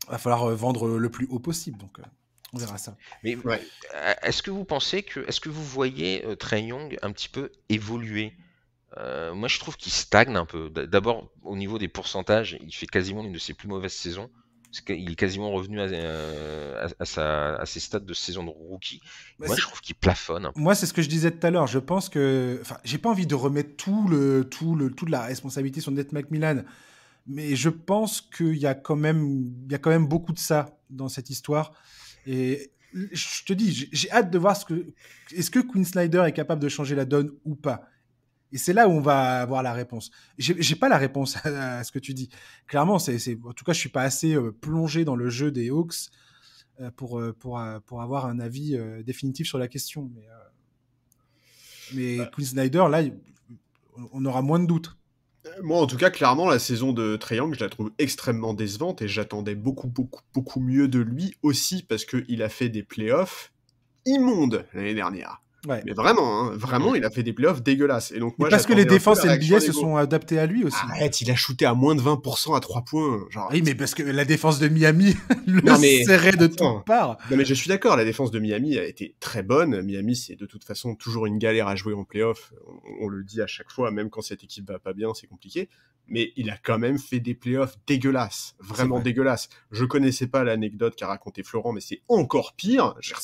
va falloir vendre le plus haut possible. Donc, on verra ça. Mais est-ce que vous pensez que, est-ce que vous voyez Trae Young un petit peu évoluer moi, je trouve qu'il stagne un peu. D'abord, au niveau des pourcentages, il fait quasiment une de ses plus mauvaises saisons il est quasiment revenu euh, à, ses stades de saison de rookie. Bah, moi, je trouve qu'il plafonne. Moi, c'est ce que je disais tout à l'heure. Je pense que. Enfin, j'ai pas envie de remettre tout le, tout le, toute la responsabilité sur Ned Macmillan. Mais je pense qu'il y, a quand même, a quand même beaucoup de ça dans cette histoire. Et je te dis, j'ai hâte de voir ce que. Est-ce que Queen Snyder est capable de changer la donne ou pas et c'est là où on va avoir la réponse. J'ai pas la réponse à, ce que tu dis. Clairement, c'est en tout cas, je suis pas assez euh, plongé dans le jeu des Hawks euh, pour, euh, pour, pour avoir un avis définitif sur la question. Mais, mais bah. Snyder, là, on aura moins de doutes. Moi, en tout cas, clairement, la saison de Triangle, je la trouve extrêmement décevante et j'attendais beaucoup, beaucoup, beaucoup mieux de lui aussi parce qu'il a fait des playoffs immondes l'année dernière. Mais vraiment, hein, vraiment, il a fait des playoffs dégueulasses. Et donc moi, parce que les défenses NBA se sont adaptées à lui aussi. Arrête, il a shooté à moins de 20% à 3 points. Genre... Oui, mais parce que la défense de Miami le serrait de temps Non, mais je suis d'accord, la défense de Miami a été très bonne. Miami, c'est de toute façon toujours une galère à jouer en playoffs. On, on, le dit à chaque fois, même quand cette équipe va pas bien, c'est compliqué mais il a quand même fait des playoffs dégueulasses, vraiment dégueulasses. Je connaissais pas l'anecdote qu'a raconté Florent, mais c'est encore pire.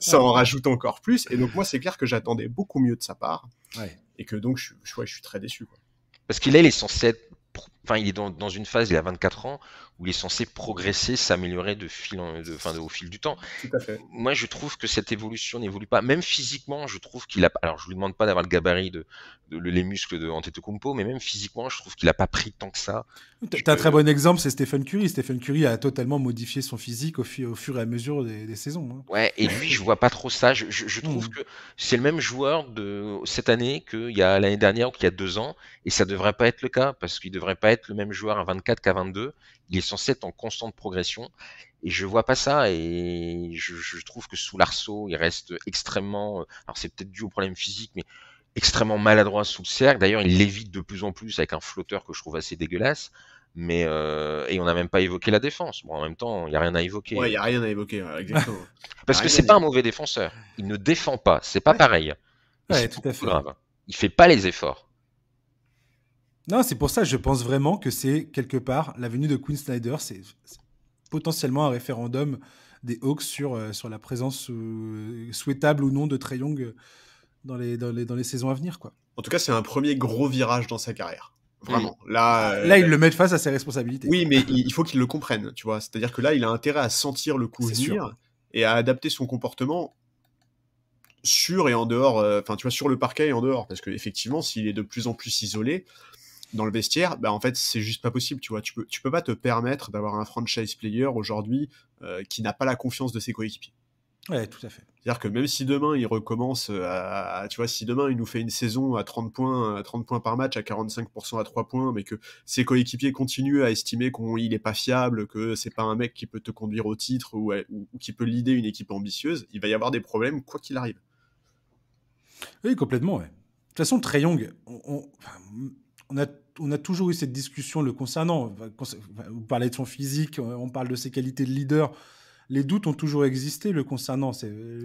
ça en rajoute encore plus. Et donc moi, c'est clair que j'attendais beaucoup mieux de sa part, et que donc je, suis très déçu. Parce qu'il est, censé enfin il est dans, une phase, il a 24 ans, où il est censé progresser, s'améliorer fin au fil du temps. Tout à fait. Moi, je trouve que cette évolution n'évolue pas. Même physiquement, je trouve qu'il a. Alors, je lui demande pas d'avoir le gabarit de, les muscles de Antetokounmpo, mais même physiquement, je trouve qu'il a pas pris tant que ça. Tu un très bon exemple, c'est Stephen Curry. Stephen Curry a totalement modifié son physique au, fur et à mesure des, saisons. Hein. Ouais, et lui, je vois pas trop ça. Je, trouve mmh. que c'est le même joueur de cette année qu'il y a l'année dernière ou qu'il y a deux ans, et ça devrait pas être le cas, parce qu'il devrait pas être le même joueur à 24 qu'à 22. Il est censé être en constante progression. Et je vois pas ça. Et je, je trouve que sous l'arceau, il reste extrêmement. Euh, alors c'est peut-être dû au problème physique, mais extrêmement maladroit sous le cercle. D'ailleurs, il l'évite de plus en plus avec un flotteur que je trouve assez dégueulasse. Mais euh, et on n'a même pas évoqué la défense. Bon, en même temps, il n'y a rien à évoquer. Ouais, il n'y a rien à évoquer, exactement. Parce que c'est pas un mauvais défenseur. Il ne défend pas. C'est pas pareil. Ouais, tout à fait. Grave. Il fait pas les efforts. Non, c'est pour ça que je pense vraiment que c'est quelque part la venue de Quinn Snyder, c'est potentiellement un référendum des Hawks sur, euh, sur la présence euh, souhaitable ou non de Trey Young dans les, dans les, saisons à venir. Quoi. En tout cas, c'est un premier gros virage dans sa carrière. Vraiment. Là, là, euh, il le met face à ses responsabilités. Oui, mais il faut qu'il le comprenne, tu vois. C'est-à-dire que là, il a intérêt à sentir le coup venir et à adapter son comportement sur et en dehors, euh, enfin, tu vois, sur le parquet et en dehors. Parce qu'effectivement, s'il est de plus en plus isolé dans le vestiaire, bah, en fait, c'est juste pas possible, tu vois. Tu peux, tu peux pas te permettre d'avoir un franchise player aujourd'hui euh, qui n'a pas la confiance de ses coéquipiers. Oui, tout à fait. C'est-à-dire que même si demain il recommence euh, à, tu vois, si demain il nous fait une saison à 30 points, 30 points par match, à 45% à 3 points, mais que ses coéquipiers continuent à estimer qu'il n'est pas fiable, que c'est pas un mec qui peut te conduire au titre ou, qui peut leader une équipe ambitieuse, il va y avoir des problèmes quoi qu'il arrive. Oui, complètement, ouais. De toute façon, Trey Young, on, a, on, a, toujours eu cette discussion le concernant. Vous parlez de son physique, on parle de ses qualités de leader les doutes ont toujours existé le concernant. C'est euh,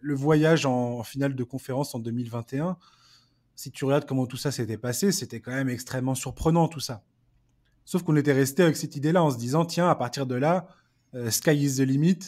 le, voyage en, finale de conférence en 2021. Si tu regardes comment tout ça s'était passé, c'était quand même extrêmement surprenant tout ça. Sauf qu'on était resté avec cette idée-là en se disant tiens, à partir de là, euh, sky is the limit.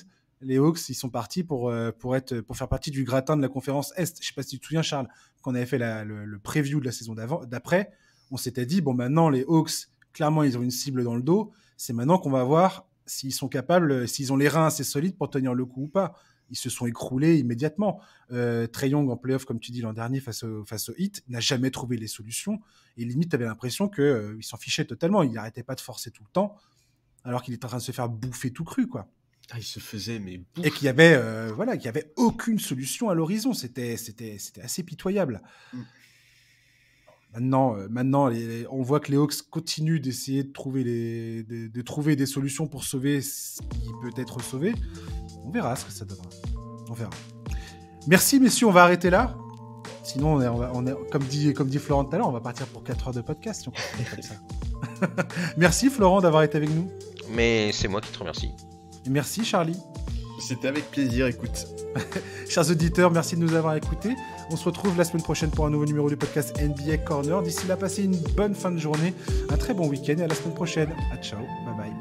Les Hawks, ils sont partis pour, euh, pour, être, pour faire partie du gratin de la conférence Est. Je ne sais pas si tu te souviens, Charles, qu'on avait fait le, le, preview de la saison d'après. On s'était dit bon, maintenant, les Hawks, clairement, ils ont une cible dans le dos. C'est maintenant qu'on va voir s'ils sont capables, euh, s'ils ont les reins assez solides pour tenir le coup ou pas. Ils se sont écroulés immédiatement. Euh, Young en playoff, comme tu dis l'an dernier, face au, face au Hit, n'a jamais trouvé les solutions. Et limite, tu avais l'impression qu'il euh, s'en fichait totalement. Il n'arrêtait pas de forcer tout le temps, alors qu'il était en train de se faire bouffer tout cru. quoi. Ah, il se faisait, mais Et qu'il y avait, euh, voilà, qu'il y avait aucune solution à l'horizon. C'était, c'était assez pitoyable. Mm. Maintenant, euh, maintenant on voit que les Hawks continuent d'essayer de trouver, des solutions pour sauver ce qui peut être sauvé. On verra ce que ça donnera. On verra. Merci, messieurs, on va arrêter là. Sinon, on est, comme, dit, comme dit Florent tout à l'heure, on va partir pour 4 heures de podcast Merci, Florent, d'avoir été avec nous. Mais c'est moi qui te remercie. merci, Charlie. C'était avec plaisir, écoute. Chers auditeurs, merci de nous avoir écoutés. On se retrouve la semaine prochaine pour un nouveau numéro du podcast NBA Corner. D'ici là, passez une bonne fin de journée, un très bon week-end et à la semaine prochaine. À ciao, bye bye.